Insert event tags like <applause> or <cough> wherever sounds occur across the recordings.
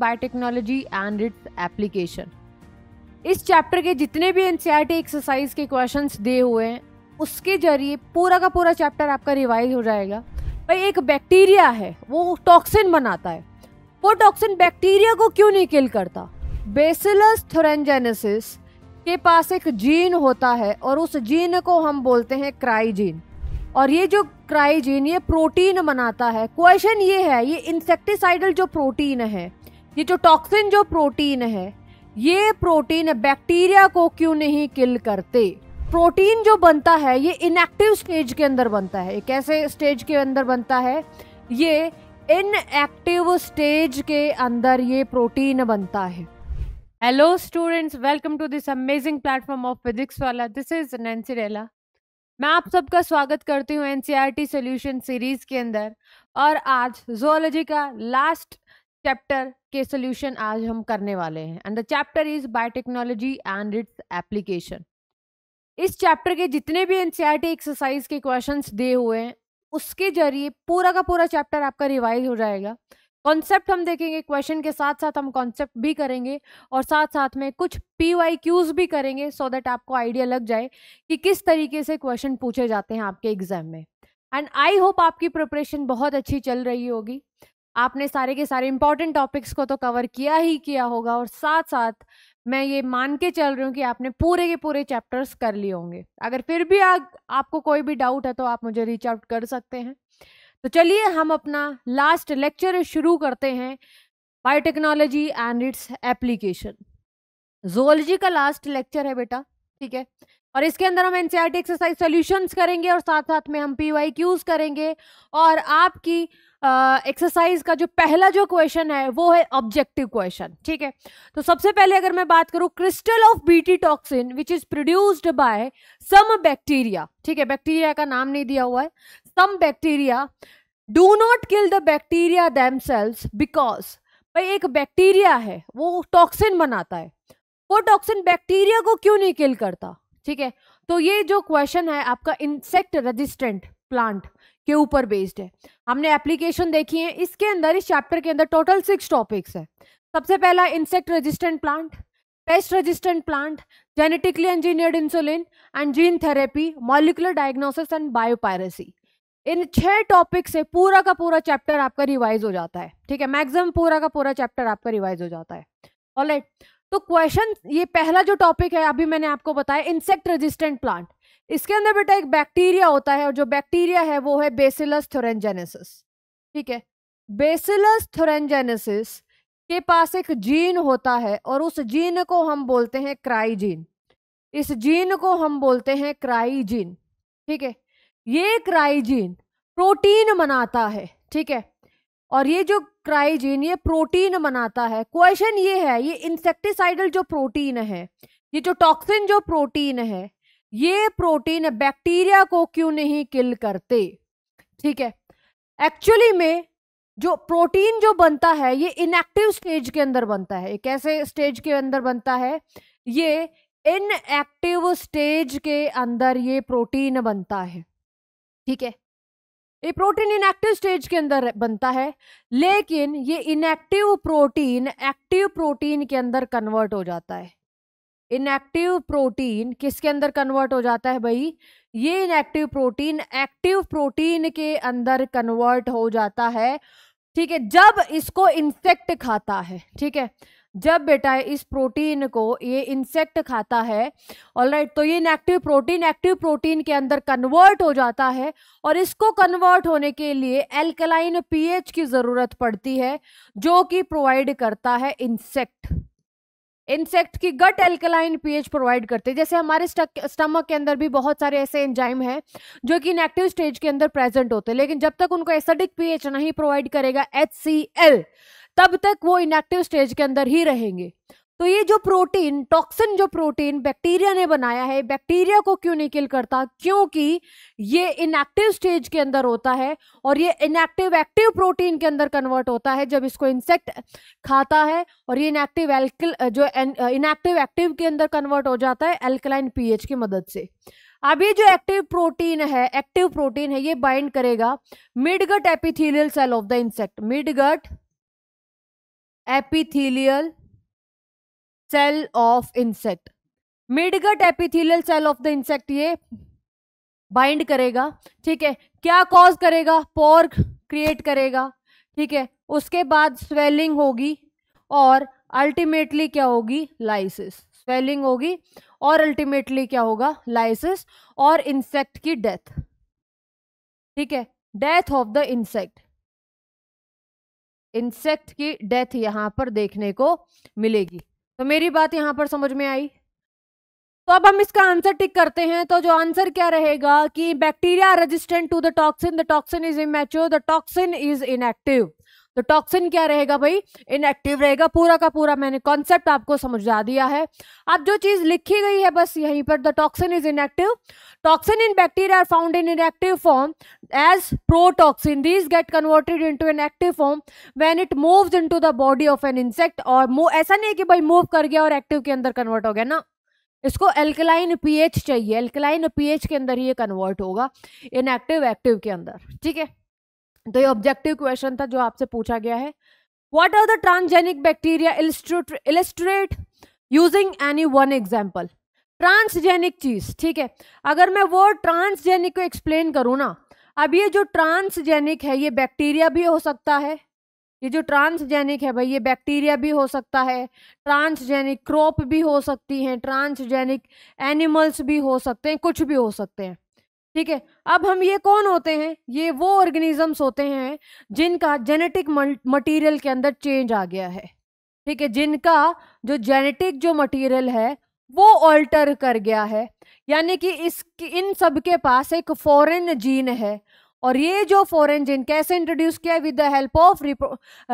Biotechnology and its application इस chapter के जितने भी एन एक्सरसाइज के क्वेश्चन दिए हुए हैं उसके जरिए पूरा का पूरा चैप्टर आपका रिवाइज हो जाएगा भाई एक बैक्टीरिया है वो टॉक्सिन बनाता है वो टॉक्सिन बैक्टीरिया को क्यों नहीं किल करता बेसिलस थोरेंजेनेसिस के पास एक जीन होता है और उस जीन को हम बोलते हैं क्राइजीन और ये जो क्राइजीन ये प्रोटीन बनाता है क्वेश्चन ये है ये इंसेक्टिसाइडल जो प्रोटीन है ये जो टॉक्सिन जो प्रोटीन है ये प्रोटीन बैक्टीरिया को क्यों नहीं किल करते प्रोटीन जो बनता है ये इनएक्टिव स्टेज के अंदर बनता है कैसे स्टेज के अंदर बनता है ये इनएक्टिव स्टेज के अंदर ये प्रोटीन बनता है hello students welcome to this amazing platform of physics Wallah this is Nancy Rela मैं आप सबका स्वागत करती हूँ एनसीईआरटी सॉल्यूशन सीरीज के अंदर और आज जोलॉजी का लास्ट चैप्टर के सोल्यूशन आज हम करने वाले हैं and the chapter is biotechnology and its application इस चैप्टर के जितने भी एन एक्सरसाइज के क्वेश्चन दिए हुए हैं उसके जरिए पूरा का पूरा चैप्टर आपका रिवाइज हो जाएगा कॉन्सेप्ट हम देखेंगे क्वेश्चन के साथ साथ हम कॉन्सेप्ट भी करेंगे और साथ साथ में कुछ पी वाई क्यूज भी करेंगे सो so दैट आपको आइडिया लग जाए कि किस तरीके से क्वेश्चन पूछे जाते हैं आपके एग्जाम में एंड आई होप आपकी प्रिपरेशन बहुत अच्छी चल रही होगी आपने सारे के सारे इंपॉर्टेंट टॉपिक्स को तो कवर किया ही किया होगा और साथ साथ मैं ये मान के चल रही हूँ कि आपने पूरे के पूरे चैप्टर्स कर लिए होंगे अगर फिर भी आ, आपको कोई भी डाउट है तो आप मुझे रीच आउट कर सकते हैं तो चलिए हम अपना लास्ट लेक्चर शुरू करते हैं biotechnology and its application zoology का लास्ट लेक्चर है बेटा ठीक है और इसके अंदर हम एनसीआरटी एक्सरसाइज सॉल्यूशंस करेंगे और साथ साथ में हम पी वाई क्यूज करेंगे और आपकी एक्सरसाइज uh, का जो पहला जो क्वेश्चन है वो है ऑब्जेक्टिव क्वेश्चन ठीक है तो सबसे पहले अगर मैं बात करूं crystal of BT toxin which is produced by some bacteria ठीक है बैक्टीरिया का नाम नहीं दिया हुआ है some bacteria do not kill the bacteria them cells because भाई एक बैक्टीरिया है वो टॉक्सिन बनाता है वो टॉक्सिन बैक्टीरिया को क्यों नहीं किल करता ठीक है तो ये जो क्वेश्चन है आपका इंसेक्ट रेजिस्टेंट प्लांट के ऊपर बेस्ड है हमने एप्लीकेशन देखी है इसके अंदर इस चैप्टर के अंदर टोटल सिक्स टॉपिक्स है सबसे पहला insect resistant plant pest resistant plant genetically engineered insulin and gene therapy molecular diagnosis and biopiracy इन छह टॉपिक से पूरा का पूरा चैप्टर आपका रिवाइज हो जाता है ठीक है मैक्सिमम पूरा का पूरा चैप्टर आपका रिवाइज हो जाता है ऑलराइट तो क्वेश्चन ये पहला जो टॉपिक है अभी मैंने आपको बताया इंसेक्ट रेजिस्टेंट प्लांट इसके अंदर बेटा एक बैक्टीरिया होता है और जो बैक्टीरिया है वो है बेसिलस थोरेंजेनेसिस ठीक है बेसिलस थोरेंजेनेसिस के पास एक जीन होता है और उस जीन को हम बोलते हैं क्राई जीन इस जीन को हम बोलते हैं क्राई जीन ठीक है ये क्राई जीन प्रोटीन बनाता है ठीक है और ये जो क्राइजीन ये प्रोटीन बनाता है क्वेश्चन ये है ये इंसेक्टिसाइडल जो प्रोटीन है ये जो टॉक्सिन जो प्रोटीन है ये प्रोटीन बैक्टीरिया को क्यों नहीं किल करते ठीक है एक्चुअली में जो प्रोटीन जो बनता है ये इनएक्टिव स्टेज के अंदर बनता है कैसे स्टेज के अंदर बनता है ये इनएक्टिव स्टेज के अंदर ये प्रोटीन बनता है ठीक है ये प्रोटीन इनएक्टिव स्टेज के अंदर बनता है लेकिन ये इनएक्टिव प्रोटीन एक्टिव प्रोटीन के अंदर कन्वर्ट हो जाता है इनएक्टिव प्रोटीन किसके अंदर कन्वर्ट हो जाता है भाई ये इनएक्टिव प्रोटीन एक्टिव प्रोटीन के अंदर कन्वर्ट हो जाता है ठीक है जब इसको इंसेक्ट खाता है ठीक है जब बेटा इस प्रोटीन को ये इंसेक्ट खाता है ऑलराइट तो ये इनएक्टिव प्रोटीन एक्टिव प्रोटीन के अंदर कन्वर्ट हो जाता है और इसको कन्वर्ट होने के लिए एल्कलाइन पीएच की ज़रूरत पड़ती है जो कि प्रोवाइड करता है इंसेक्ट इंसेक्ट की गट एल्कलाइन पीएच प्रोवाइड करते हैं जैसे हमारे स्टमक के अंदर भी बहुत सारे ऐसे एंजाइम हैं जो कि इनएक्टिव स्टेज के अंदर प्रेजेंट होते हैं लेकिन जब तक उनको एसिडिक पीएच नहीं प्रोवाइड करेगा एच तब तक वो इनएक्टिव स्टेज के अंदर ही रहेंगे तो ये जो प्रोटीन टॉक्सिन जो प्रोटीन बैक्टीरिया ने बनाया है बैक्टीरिया को क्यों नहीं किल करता क्योंकि ये इनएक्टिव स्टेज के अंदर होता है और ये इनएक्टिव एक्टिव प्रोटीन के अंदर कन्वर्ट होता है जब इसको इंसेक्ट खाता है और ये इनएक्टिव एल्कल जो इनएक्टिव एक्टिव के अंदर कन्वर्ट हो जाता है एल्कलाइन पी की मदद से अब ये जो एक्टिव प्रोटीन है एक्टिव प्रोटीन है ये बाइंड करेगा midgut epithelial cell of the insect midgut epithelial cell of insect midgut epithelial cell of the insect ये बाइंड करेगा ठीक है क्या कॉज करेगा पोर क्रिएट करेगा ठीक है उसके बाद स्वेलिंग होगी और अल्टीमेटली क्या होगी लाइसिस स्वेलिंग होगी और अल्टीमेटली क्या होगा लाइसिस और इंसेक्ट की डेथ ठीक है death of the insect insect की डेथ यहां पर देखने को मिलेगी तो मेरी बात यहाँ पर समझ में आई तो अब हम इसका आंसर टिक करते हैं तो जो आंसर क्या रहेगा कि bacteria resistant to the toxin the toxin is immature the toxin is inactive तो टॉक्सिन क्या रहेगा भाई इनएक्टिव रहेगा पूरा का पूरा मैंने कॉन्सेप्ट आपको समझा दिया है अब जो चीज़ लिखी गई है बस यहीं पर the toxin is inactive toxin in bacteria are found in inactive form as protoxin these get converted in an active form when it move in the body of an insect और ऐसा नहीं है कि भाई मूव कर गया और active के अंदर कन्वर्ट हो गया ना इसको एल्कलाइन पीएच चाहिए एल्कलाइन पीएच के अंदर ये कन्वर्ट होगा इनएक्टिव एक्टिव के अंदर ठीक है तो ये ऑब्जेक्टिव क्वेश्चन था जो आपसे पूछा गया है what are the transgenic bacteria illustrate using any one example transgenic चीज ठीक है अगर मैं वो ट्रांसजेनिक को एक्सप्लेन करूँ ना अब ये जो ट्रांसजेनिक है ये बैक्टीरिया भी हो सकता है ये जो ट्रांसजेनिक है भाई ये बैक्टीरिया भी हो सकता है ट्रांसजेनिक क्रॉप भी हो सकती हैं ट्रांसजेनिक एनिमल्स भी हो सकते हैं कुछ भी हो सकते हैं ठीक है अब हम ये कौन होते हैं ये वो ऑर्गेनिजम्स होते हैं जिनका जेनेटिक मटेरियल के अंदर चेंज आ गया है ठीक है जिनका जो जेनेटिक जो मटेरियल है वो ऑल्टर कर गया है यानी कि इस इन सब के पास एक फॉरेन जीन है और ये जो फॉरेन जीन कैसे इंट्रोड्यूस किया with the help of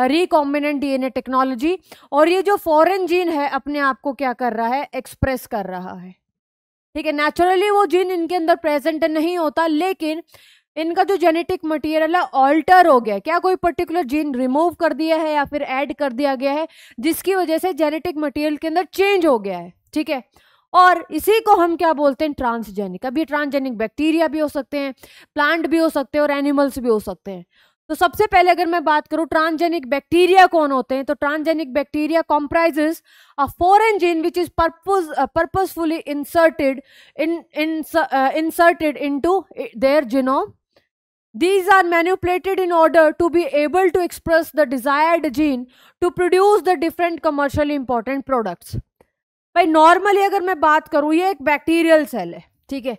recombinant DNA technology और ये जो फॉरेन जीन है अपने आप को क्या कर रहा है एक्सप्रेस कर रहा है ठीक है नेचुरली वो जीन इनके अंदर प्रेजेंट नहीं होता लेकिन इनका जो जेनेटिक मटेरियल है ऑल्टर हो गया क्या कोई पर्टिकुलर जीन रिमूव कर दिया है या फिर ऐड कर दिया गया है जिसकी वजह से जेनेटिक मटेरियल के अंदर चेंज हो गया है ठीक है और इसी को हम क्या बोलते हैं ट्रांसजेनिक अभी ट्रांसजेनिक बैक्टीरिया भी हो सकते हैं प्लांट भी हो सकते हैं और एनिमल्स भी हो सकते हैं तो सबसे पहले अगर मैं बात करूं ट्रांसजेनिक बैक्टीरिया कौन होते हैं तो transgenic bacteria comprises a foreign gene which is purpose purposefully inserted in inserted to their genome These are manipulated in order to be able to express the desired gene to produce the different commercially important products. भाई normally अगर मैं बात करूँ ये एक bacterial cell है ठीक है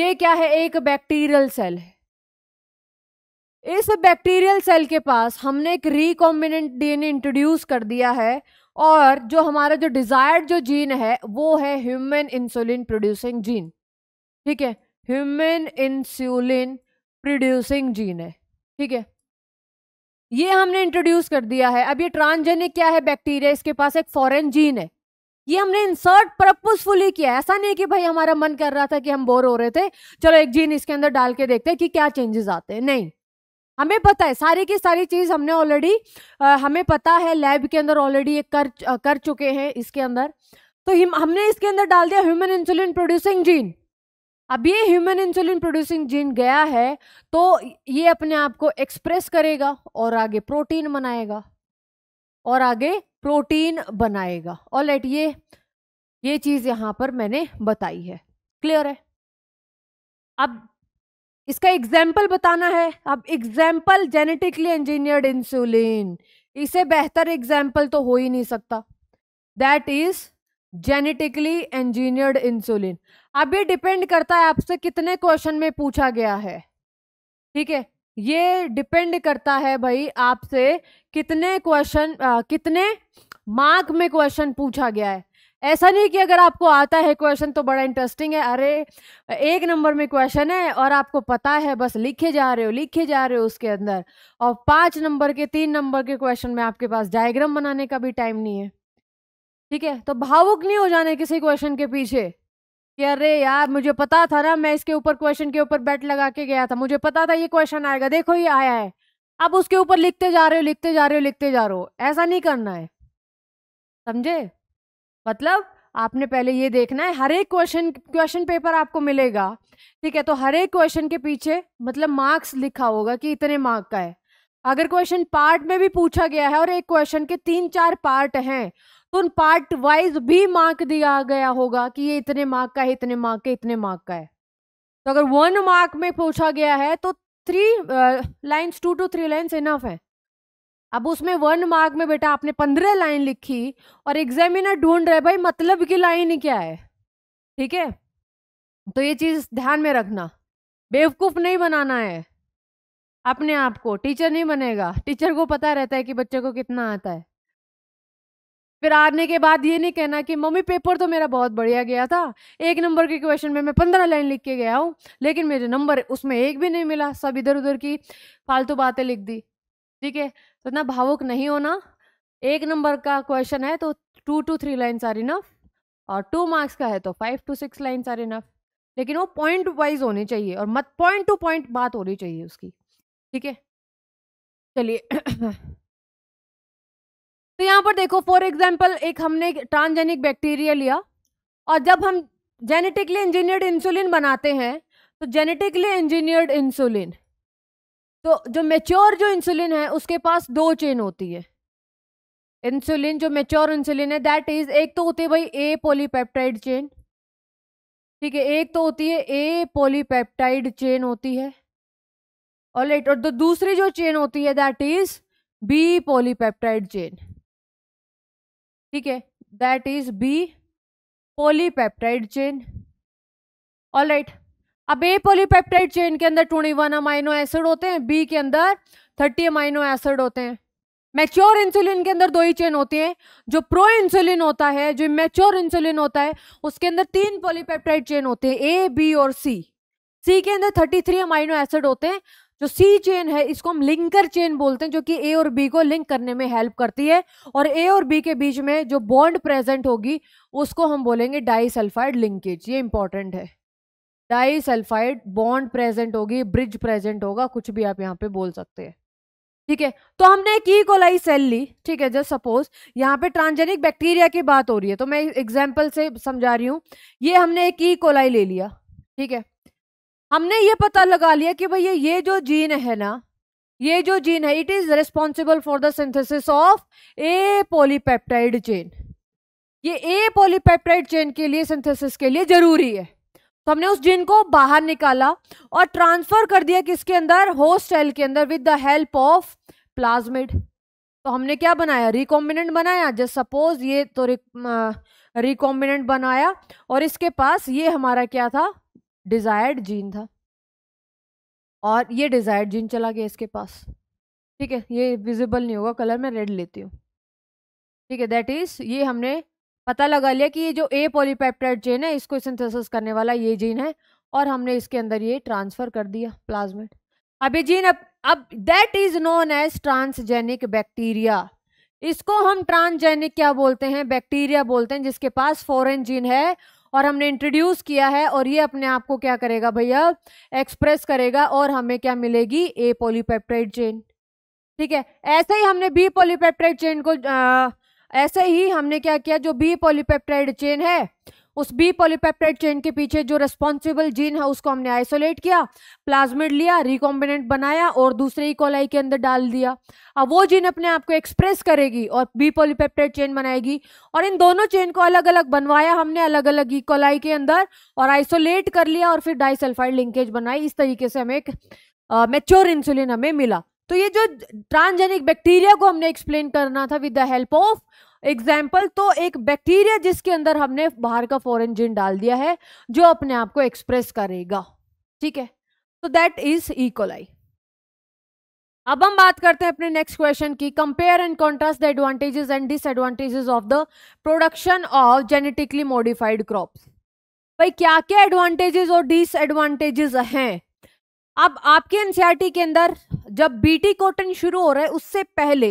ये क्या है एक बैक्टीरियल सेल है इस बैक्टीरियल सेल के पास हमने एक रिकॉम्बिनेंट डीएनए इंट्रोड्यूस कर दिया है और जो हमारा जो डिजायर्ड जो जीन है वो है ह्यूमन इंसुलिन प्रोड्यूसिंग जीन ठीक है ह्यूमन इंसुलिन प्रोड्यूसिंग जीन है ठीक है ये हमने इंट्रोड्यूस कर दिया है अब ये ट्रांसजेनिक क्या है बैक्टीरिया इसके पास एक फॉरेन जीन है ये हमने इंसर्ट पर्पजफुली किया ऐसा नहीं कि भाई हमारा मन कर रहा था कि हम बोर हो रहे थे चलो एक जीन इसके अंदर डाल के देखते हैं कि क्या चेंजेस आते हैं नहीं हमें पता है सारी की सारी चीज़ हमने ऑलरेडी हमें पता है लैब के अंदर ऑलरेडी ये कर कर चुके हैं इसके अंदर तो हमने इसके अंदर डाल दिया ह्यूमन इंसुलिन प्रोड्यूसिंग जीन अब ये ह्यूमन इंसुलिन प्रोड्यूसिंग जीन गया है तो ये अपने आप को एक्सप्रेस करेगा और आगे प्रोटीन बनाएगा और आगे प्रोटीन बनाएगा और ये ये चीज़ यहाँ पर मैंने बताई है क्लियर है अब इसका एग्जाम्पल बताना है अब एग्जाम्पल जेनेटिकली इंजीनियर्ड इंसुलिन इसे बेहतर एग्जाम्पल तो हो ही नहीं सकता that is genetically engineered insulin अब ये डिपेंड करता है आपसे कितने क्वेश्चन में पूछा गया है ठीक है ये डिपेंड करता है भाई आपसे कितने क्वेश्चन कितने मार्क में क्वेश्चन पूछा गया है ऐसा नहीं कि अगर आपको आता है क्वेश्चन तो बड़ा इंटरेस्टिंग है अरे एक नंबर में क्वेश्चन है और आपको पता है बस लिखे जा रहे हो लिखे जा रहे हो उसके अंदर और पाँच नंबर के तीन नंबर के क्वेश्चन में आपके पास डायग्राम बनाने का भी टाइम नहीं है ठीक है तो भावुक नहीं हो जाने किसी क्वेश्चन के पीछे कि अरे यार मुझे पता था ना मैं इसके ऊपर क्वेश्चन के ऊपर बैट लगा के गया था मुझे पता था ये क्वेश्चन आएगा देखो ये आया है अब उसके ऊपर लिखते जा रहे हो लिखते जा रहे हो लिखते जा रहे हो ऐसा नहीं करना है समझे मतलब आपने पहले ये देखना है हर एक क्वेश्चन क्वेश्चन पेपर आपको मिलेगा ठीक है तो हर एक क्वेश्चन के पीछे मतलब मार्क्स लिखा होगा कि इतने मार्क का है अगर क्वेश्चन पार्ट में भी पूछा गया है और एक क्वेश्चन के तीन चार पार्ट हैं तो उन पार्ट वाइज भी मार्क दिया गया होगा कि ये इतने मार्क का है इतने मार्क का इतने मार्क का है तो अगर वन मार्क में पूछा गया है तो three lines two to three lines enough है अब उसमें वन मार्क में बेटा आपने पंद्रह लाइन लिखी और एग्जामिनर ढूंढ रहे भाई मतलब की लाइन क्या है ठीक है तो ये चीज़ ध्यान में रखना बेवकूफ़ नहीं बनाना है अपने आप को टीचर नहीं बनेगा टीचर को पता रहता है कि बच्चे को कितना आता है फिर आने के बाद ये नहीं कहना कि मम्मी पेपर तो मेरा बहुत बढ़िया गया था एक नंबर के क्वेश्चन में मैं पंद्रह लाइन लिख के गया हूँ लेकिन मेरे नंबर उसमें एक भी नहीं मिला सब इधर उधर की फालतू बातें लिख दी ठीक है तो इतना भावुक नहीं होना एक नंबर का क्वेश्चन है तो two to three lines are enough और टू मार्क्स का है तो five to six lines are enough लेकिन वो पॉइंट वाइज होनी चाहिए और मत पॉइंट टू पॉइंट बात होनी चाहिए उसकी ठीक है चलिए तो यहाँ पर देखो फॉर एग्जाम्पल एक हमने ट्रांसजेनिक बैक्टीरिया लिया और जब हम जेनेटिकली इंजीनियर्ड इंसुलिन बनाते हैं तो जेनेटिकली इंजीनियर्ड इंसुलिन तो जो मेच्योर जो इंसुलिन है उसके पास दो चेन होती है इंसुलिन जो मेच्योर इंसुलिन है दैट इज एक तो होती है भाई ए पोलीपेप्टाइड चेन ठीक है एक तो होती है ए पोलीपेप्टाइड चेन होती है और लेट और तो दूसरी जो चेन होती है that is B polypeptide chain ठीक है that is B polypeptide chain all right अब ए पोलीपेप्टाइड चेन के अंदर ट्वेंटी वन अमाइनो एसिड होते हैं बी के अंदर थर्टी अमाइनो एसिड होते हैं मैच्योर इंसुलिन के अंदर दो ही चेन होती हैं जो प्रो इंसुलिन होता है जो मैच्योर इंसुलिन होता है उसके अंदर तीन पॉलीपेप्टाइड चेन होते हैं ए बी और सी सी के अंदर थर्टी थ्री अमाइनो एसिड होते हैं जो सी चेन है इसको हम लिंकर चेन बोलते हैं जो कि ए और बी को लिंक करने में हेल्प करती है और ए और बी के बीच में जो बॉन्ड प्रेजेंट होगी उसको हम बोलेंगे डाई सल्फाइड लिंकेज ये इंपॉर्टेंट है डाई सल्फाइड बॉन्ड प्रेजेंट होगी ब्रिज प्रेजेंट होगा कुछ भी आप यहाँ पे बोल सकते हैं ठीक है तो हमने एक ई कोलाई सेल ली ठीक है जस्ट सपोज यहाँ पे ट्रांजेनिक बैक्टीरिया की बात हो रही है तो मैं एग्जाम्पल से समझा रही हूँ ये हमने एक ई कोलाई ले लिया ठीक है हमने ये पता लगा लिया कि भैया ये जो जीन है ना ये जो जीन है it is responsible for the synthesis of a polypeptide chain ये ए पोलीपेप्टाइड चेन के लिए सिंथेसिस के लिए जरूरी है तो हमने उस जिन को बाहर निकाला और ट्रांसफर कर दिया किसके अंदर होस्ट सेल के अंदर with the help of plasmid तो हमने क्या बनाया रिकॉम्बिनेंट बनाया जस्ट सपोज ये तो रिकॉम्बिनेंट बनाया और इसके पास ये हमारा क्या था डिजायर्ड जीन था और ये डिजायर्ड जीन चला गया इसके पास ठीक है ये विजिबल नहीं होगा कलर मैं रेड लेती हूँ ठीक है दैट इज़ ये हमने पता लगा लिया कि ये जो ए पॉलीपेप्टाइड चेन है इसको सिंथेसिस करने वाला ये जीन है और हमने इसके अंदर ये ट्रांसफ़र कर दिया प्लाज्मेट अब ये जीन अब अब that is known as transgenic bacteria इसको हम ट्रांसजेनिक क्या बोलते हैं बैक्टीरिया बोलते हैं जिसके पास फॉरेन जीन है और हमने इंट्रोड्यूस किया है और ये अपने आप को क्या करेगा भैया एक्सप्रेस करेगा और हमें क्या मिलेगी ए पॉलीपेप्टाइड चेन ठीक है ऐसे ही हमने बी पॉलीपेप्टाइड चेन को आ, ऐसे ही हमने क्या किया जो बी पॉलीपेप्टाइड चेन है उस बी पॉलीपेप्टाइड चेन के पीछे जो रेस्पॉन्सिबल जीन है उसको हमने आइसोलेट किया प्लाज्मिड लिया रिकॉम्बिनेंट बनाया और दूसरे कोलाई के अंदर डाल दिया अब वो जीन अपने आप को एक्सप्रेस करेगी और बी पॉलीपेप्टाइड चेन बनाएगी और इन दोनों चेन को अलग अलग बनवाया हमने अलग अलग इकोलाई के अंदर और आइसोलेट कर लिया और फिर डाइसल्फाइड लिंकेज बनाई इस तरीके से हमें एक मेच्योर इंसुलिन हमें मिला तो ये जो ट्रांसजेनिक बैक्टीरिया को हमने एक्सप्लेन करना था with the help of example तो एक बैक्टीरिया जिसके अंदर हमने बाहर का फॉरेन जिन डाल दिया है जो अपने आप को एक्सप्रेस करेगा ठीक है तो दैट इज इकोलाई अब हम बात करते हैं अपने नेक्स्ट क्वेश्चन की compare and contrast the advantages and disadvantages of the production of genetically modified crops भाई क्या क्या एडवांटेजेस और डिसएडवांटेजेस हैं अब आपके एनसीईआरटी के अंदर जब बीटी कॉटन शुरू हो रहा है उससे पहले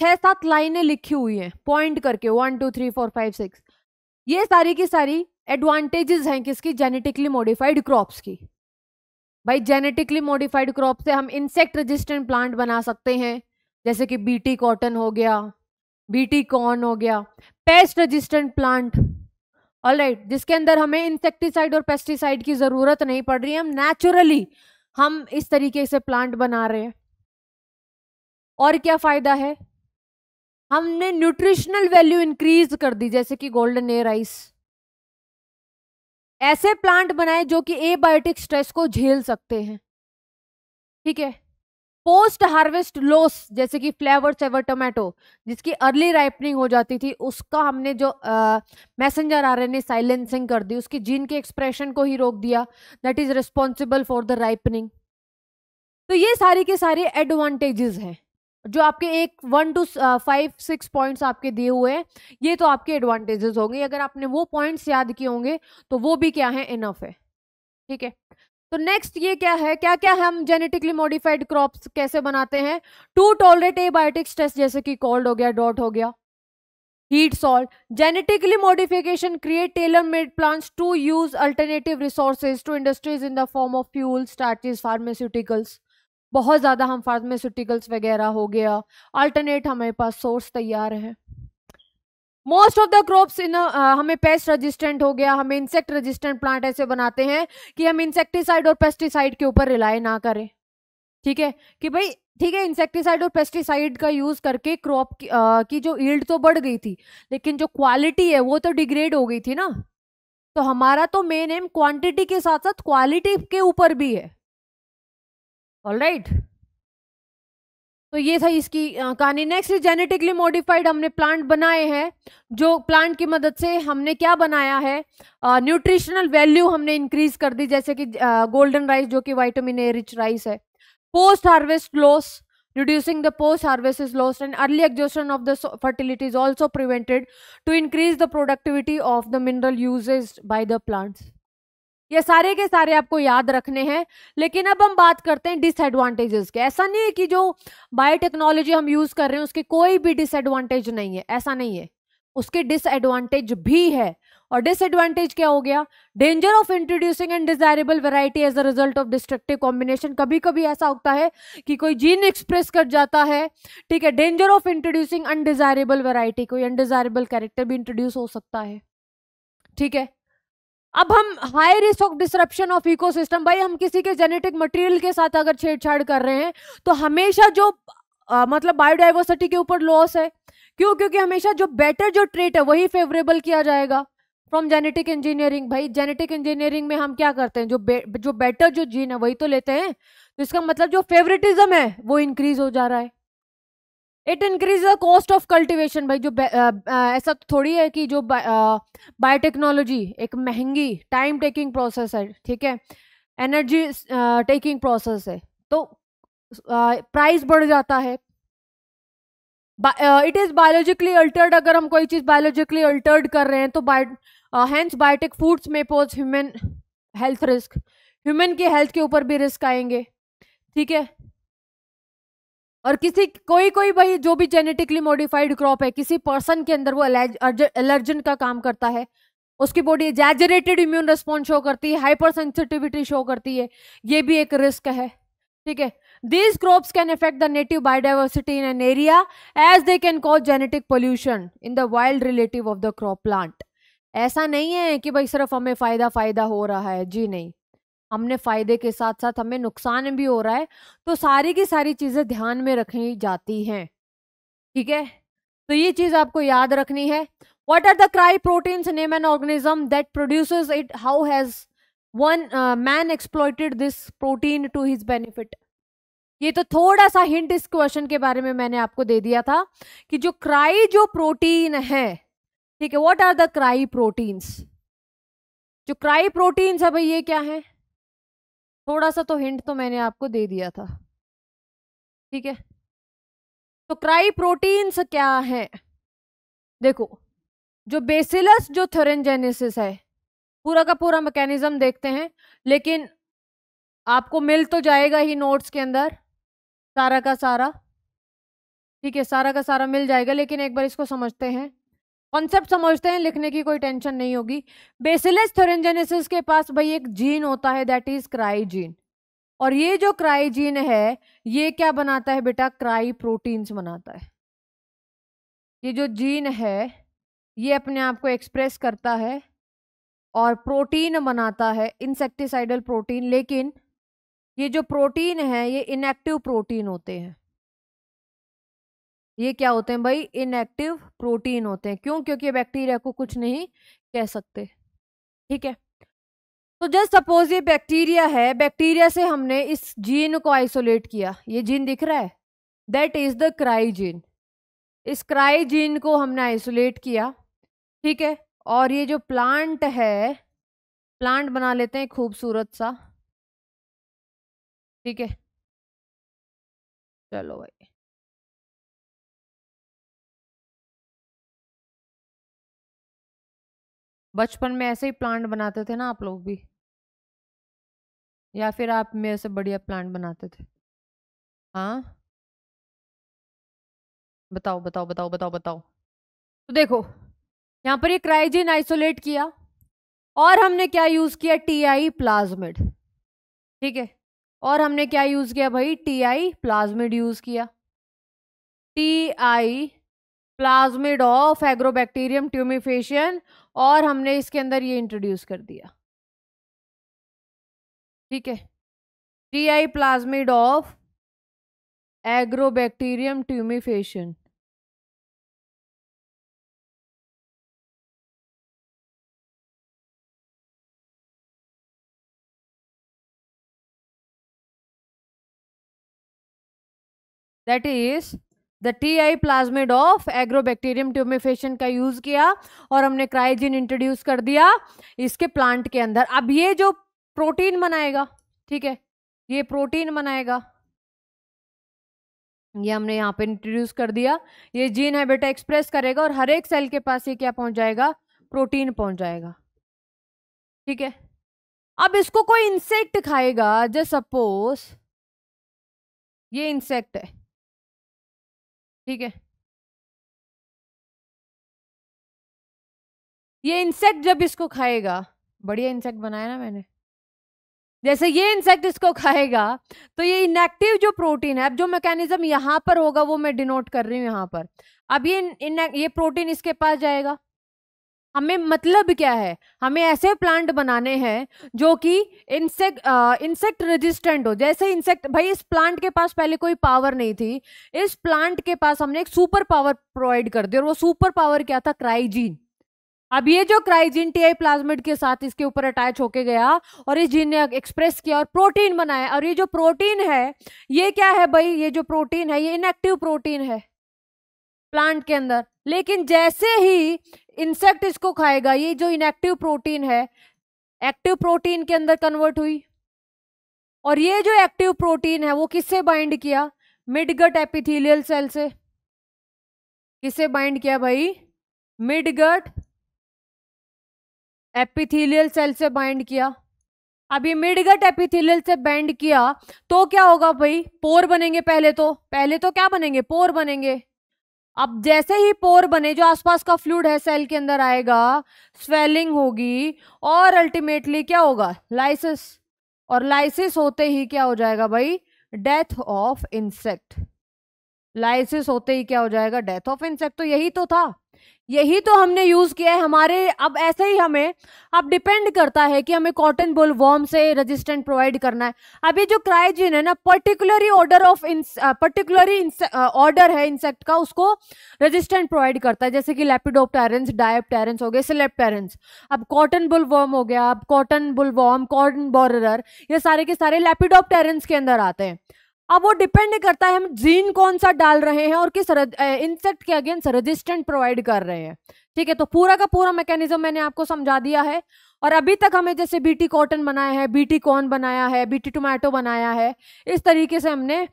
छह सात लाइनें लिखी हुई हैं पॉइंट करके one two three four five six ये सारी की सारी एडवांटेजेस हैं किसकी जेनेटिकली मॉडिफाइड क्रॉप्स की भाई जेनेटिकली मॉडिफाइड क्रॉप से हम इंसेक्ट रेजिस्टेंट प्लांट बना सकते हैं जैसे कि बीटी कॉटन हो गया बीटी कॉर्न हो गया पेस्ट रजिस्टेंट प्लांट ऑलराइट जिसके अंदर हमें इंसेक्टिसाइड और पेस्टिसाइड की ज़रूरत नहीं पड़ रही है हम नेचुरली हम इस तरीके से प्लांट बना रहे हैं और क्या फ़ायदा है हमने न्यूट्रिशनल वैल्यू इंक्रीज कर दी जैसे कि गोल्डन ए राइस ऐसे प्लांट बनाए जो कि एबायोटिक स्ट्रेस को झेल सकते हैं ठीक है पोस्ट हार्वेस्ट लॉस जैसे कि फ्लेवर सेवर टोमेटो जिसकी अर्ली राइपनिंग हो जाती थी उसका हमने जो मैसेंजर आर एन साइलेंसिंग कर दी उसकी जीन के एक्सप्रेशन को ही रोक दिया that is responsible for the ripening तो ये सारी के सारे एडवांटेजेस हैं जो आपके एक one two five six points आपके दिए हुए हैं ये तो आपके एडवांटेजेस होंगे अगर आपने वो पॉइंट्स याद किए होंगे तो वो भी क्या है इनफ है ठीक है तो नेक्स्ट ये क्या है क्या क्या हम जेनेटिकली मॉडिफाइड क्रॉप्स कैसे बनाते हैं टू टॉलरेट एबायोटिक्स टेस्ट जैसे कि कोल्ड हो गया डॉट हो गया heat salt genetically modification create tailor made plants to use alternative resources to industries in the form of fuel starches pharmaceuticals बहुत ज़्यादा हम फार्मास्यूटिकल्स वगैरह हो गया अल्टरनेट हमारे पास सोर्स तैयार है most of the crops in हमें पेस्ट रेजिस्टेंट हो गया हमें इंसेक्ट रेजिस्टेंट प्लांट ऐसे बनाते हैं कि हम इंसेक्टिसाइड और पेस्टिसाइड के ऊपर रिलाय ना करें ठीक है कि भाई ठीक है इंसेक्टिसाइड और पेस्टिसाइड का यूज़ करके क्रॉप की, की जो ईल्ड तो बढ़ गई थी लेकिन जो क्वालिटी है वो तो डिग्रेड हो गई थी ना तो हमारा तो मेन एम क्वांटिटी के साथ साथ क्वालिटी के ऊपर भी है ऑल राइट right? तो ये था इसकी कहानी नेक्स्ट जेनेटिकली मॉडिफाइड हमने प्लांट बनाए हैं जो प्लांट की मदद से हमने क्या बनाया है न्यूट्रिशनल वैल्यू हमने इंक्रीज कर दी जैसे कि गोल्डन राइस जो कि वाइटामिन ए रिच राइस है post harvest loss reducing the post harvest is loss and early exhaustion of the fertility is also prevented to increase the productivity of the mineral usages by the plants ये सारे के सारे आपको याद रखने हैं लेकिन अब हम बात करते हैं डिसएडवांटेजेस के ऐसा नहीं है कि जो बायोटेक्नोलॉजी हम यूज़ कर रहे हैं उसके कोई भी डिसएडवांटेज नहीं है ऐसा नहीं है उसके डिसएडवांटेज भी है और डिसएडवांटेज क्या हो गया danger of introducing undesirable variety as a result of destructive combination कभी कभी ऐसा होता है कि कोई जीन एक्सप्रेस कर जाता है ठीक है danger of introducing undesirable variety कोई अनडिजायरेबल कैरेक्टर भी इंट्रोड्यूस हो सकता है ठीक है अब हम high risk of disruption of ecosystem भाई हम किसी के जेनेटिक मटेरियल के साथ अगर छेड़छाड़ कर रहे हैं तो हमेशा जो आ, मतलब बायोडाइवर्सिटी के ऊपर लॉस है क्यों क्योंकि हमेशा जो बेटर जो ट्रेट है वही फेवरेबल किया जाएगा फ्रॉम जेनेटिक इंजीनियरिंग भाई जेनेटिक इंजीनियरिंग में हम क्या करते हैं जो बे, जो बेटर जो जीन है वही तो लेते हैं तो इसका मतलब जो फेवरेटिज्म है वो इंक्रीज हो जा रहा है it increase the cost of cultivation भाई जो ऐसा तो थोड़ी है कि जो बायोटेक्नोलॉजी एक महंगी टाइम टेकिंग प्रोसेस है ठीक है एनर्जी टेकिंग प्रोसेस है तो प्राइस बढ़ जाता है इट इज़ बायोलॉजिकली अल्टर्ड अगर हम कोई चीज़ बायोलॉजिकली अल्टर्ड कर रहे हैं तो हैंस बायोटेक फूड्स में pose human health risk human की हेल्थ के ऊपर भी रिस्क आएंगे ठीक है और किसी कोई कोई भाई जो भी जेनेटिकली मॉडिफाइड क्रॉप है किसी पर्सन के अंदर वो एलर्जन का काम करता है उसकी body exaggerated immune response show करती है हाइपर सेंसिटिविटी शो करती है ये भी एक रिस्क है ठीक है these crops can affect the native biodiversity in an area as they can cause genetic pollution in the wild relative of the crop plant ऐसा नहीं है कि भाई सिर्फ हमें फ़ायदा फ़ायदा हो रहा है जी नहीं हमने फ़ायदे के साथ साथ हमें नुकसान भी हो रहा है तो सारी की सारी चीज़ें ध्यान में रखी जाती हैं ठीक है तो ये चीज़ आपको याद रखनी है what are the cry proteins name an organism that produces it how has one man exploited this protein to his benefit ये तो थोड़ा सा हिंट इस क्वेश्चन के बारे में मैंने आपको दे दिया था कि जो क्राई जो प्रोटीन है ठीक है what are the cry proteins जो क्राई प्रोटीन्स है भाई ये क्या है थोड़ा सा तो हिंट तो मैंने आपको दे दिया था ठीक है तो क्राई प्रोटीन्स क्या है देखो जो बेसिलस जो थोरेंजेनेसिस है पूरा का पूरा मैकेनिज्म देखते हैं लेकिन आपको मिल तो जाएगा ही नोट्स के अंदर सारा का सारा ठीक है सारा का सारा मिल जाएगा लेकिन एक बार इसको समझते हैं कॉन्सेप्ट समझते हैं लिखने की कोई टेंशन नहीं होगी बेसिलस थोरेंजेनेसिस के पास भाई एक जीन होता है दैट इज क्राई जीन और ये जो क्राई जीन है ये क्या बनाता है बेटा क्राई प्रोटीन्स बनाता है ये जो जीन है ये अपने आप को एक्सप्रेस करता है और प्रोटीन बनाता है इंसेक्टिसाइडल प्रोटीन लेकिन ये जो प्रोटीन है ये इनएक्टिव प्रोटीन होते हैं ये क्या होते हैं भाई इनएक्टिव प्रोटीन होते हैं क्यों क्योंकि बैक्टीरिया को कुछ नहीं कह सकते ठीक है तो जस्ट सपोज ये बैक्टीरिया है बैक्टीरिया से हमने इस जीन को आइसोलेट किया ये जीन दिख रहा है that is the cry gene इस क्राई जीन को हमने आइसोलेट किया ठीक है और ये जो प्लांट है प्लांट बना लेते हैं खूबसूरत सा ठीक है चलो भाई बचपन में ऐसे ही प्लांट बनाते थे ना आप लोग भी या फिर आप मेरे से बढ़िया प्लांट बनाते थे हाँ बताओ बताओ बताओ बताओ बताओ तो देखो यहाँ पर ये क्राइजिन आइसोलेट किया और हमने क्या यूज़ किया टी आई प्लाज्मिड ठीक है और हमने क्या यूज़ किया भाई टी आई प्लाज्मिड यूज़ किया T I plasmid of Agrobacterium tumefaciens और हमने इसके अंदर ये इंट्रोड्यूस कर दिया ठीक है T I plasmid of Agrobacterium tumefaciens that is the T I plasmid of Agrobacterium tumefaciens का यूज़ किया और हमने क्राइजिन इंट्रोड्यूस कर दिया इसके प्लांट के अंदर अब ये जो प्रोटीन बनाएगा ठीक है ये प्रोटीन बनाएगा ये हमने यहाँ पे इंट्रोड्यूस कर दिया ये जीन है बेटा एक्सप्रेस करेगा और हर एक सेल के पास ये क्या पहुंच जाएगा प्रोटीन पहुंच जाएगा ठीक है अब इसको कोई इंसेक्ट खाएगा जस्ट सपोज ये इंसेक्ट है ठीक है ये इंसेक्ट जब इसको खाएगा बढ़िया इंसेक्ट बनाया ना मैंने जैसे ये इंसेक्ट इसको खाएगा तो ये इनएक्टिव जो प्रोटीन है अब जो मैकेनिज्म यहां पर होगा वो मैं डिनोट कर रही हूं यहां पर अब ये ये प्रोटीन इसके पास जाएगा हमें मतलब क्या है हमें ऐसे प्लांट बनाने हैं जो कि इंसेक्ट इंसेक्ट रेजिस्टेंट हो जैसे इंसेक्ट भाई इस प्लांट के पास पहले कोई पावर नहीं थी इस प्लांट के पास हमने एक सुपर पावर प्रोवाइड कर दी और वो सुपर पावर क्या था क्राइजीन अब ये जो क्राइजीन टी आई प्लाज्मिड के साथ इसके ऊपर अटैच होके गया और इस जीन ने एक्सप्रेस किया और प्रोटीन बनाया और ये जो प्रोटीन है ये क्या है भाई ये जो प्रोटीन है ये इनएक्टिव प्रोटीन है प्लांट के अंदर लेकिन जैसे ही इंसेक्ट इसको खाएगा ये जो इनएक्टिव प्रोटीन है एक्टिव प्रोटीन के अंदर कन्वर्ट हुई और ये जो एक्टिव प्रोटीन है वो किससे बाइंड किया मिडगट एपिथेलियल सेल से किससे बाइंड किया भाई मिडगट एपिथेलियल सेल से बाइंड किया अब ये मिडगट एपिथेलियल से बाइंड किया तो क्या होगा भाई पोर बनेंगे पहले तो पहले तो क्या बनेंगे पोर बनेंगे अब जैसे ही पोर बने जो आसपास का फ्लूड है सेल के अंदर आएगा स्वेलिंग होगी और अल्टीमेटली क्या होगा लाइसिस और लाइसिस होते ही क्या हो जाएगा भाई डेथ ऑफ इंसेक्ट लाइसिस होते ही क्या हो जाएगा डेथ ऑफ इंसेक्ट तो यही तो था यही तो हमने यूज़ किया है हमारे अब ऐसे ही हमें अब डिपेंड करता है कि हमें कॉटन बोल वॉर्म से रेजिस्टेंट प्रोवाइड करना है अब ये जो क्राइजिन है ना particularly order of particularly order है इंसेक्ट का उसको रेजिस्टेंट प्रोवाइड करता है जैसे कि लेपिडोप्टेरेंस डायप्टेरेंस हो गए सिलेप्टेरेंस अब कॉटन बुल वॉर्म हो गया अब cotton bollworm cotton borer ये सारे के सारे लेपिडोप्टेरेंस के अंदर आते हैं अब वो डिपेंड करता है हम जीन कौन सा डाल रहे हैं और किस इंसेक्ट के अगेंस्ट रेजिस्टेंट प्रोवाइड कर रहे हैं ठीक है तो पूरा का पूरा मैकेनिज्म मैंने आपको समझा दिया है और अभी तक हमें जैसे बीटी कॉटन बनाया है बीटी कॉर्न बनाया है बीटी टोमेटो बनाया है इस तरीके से हमने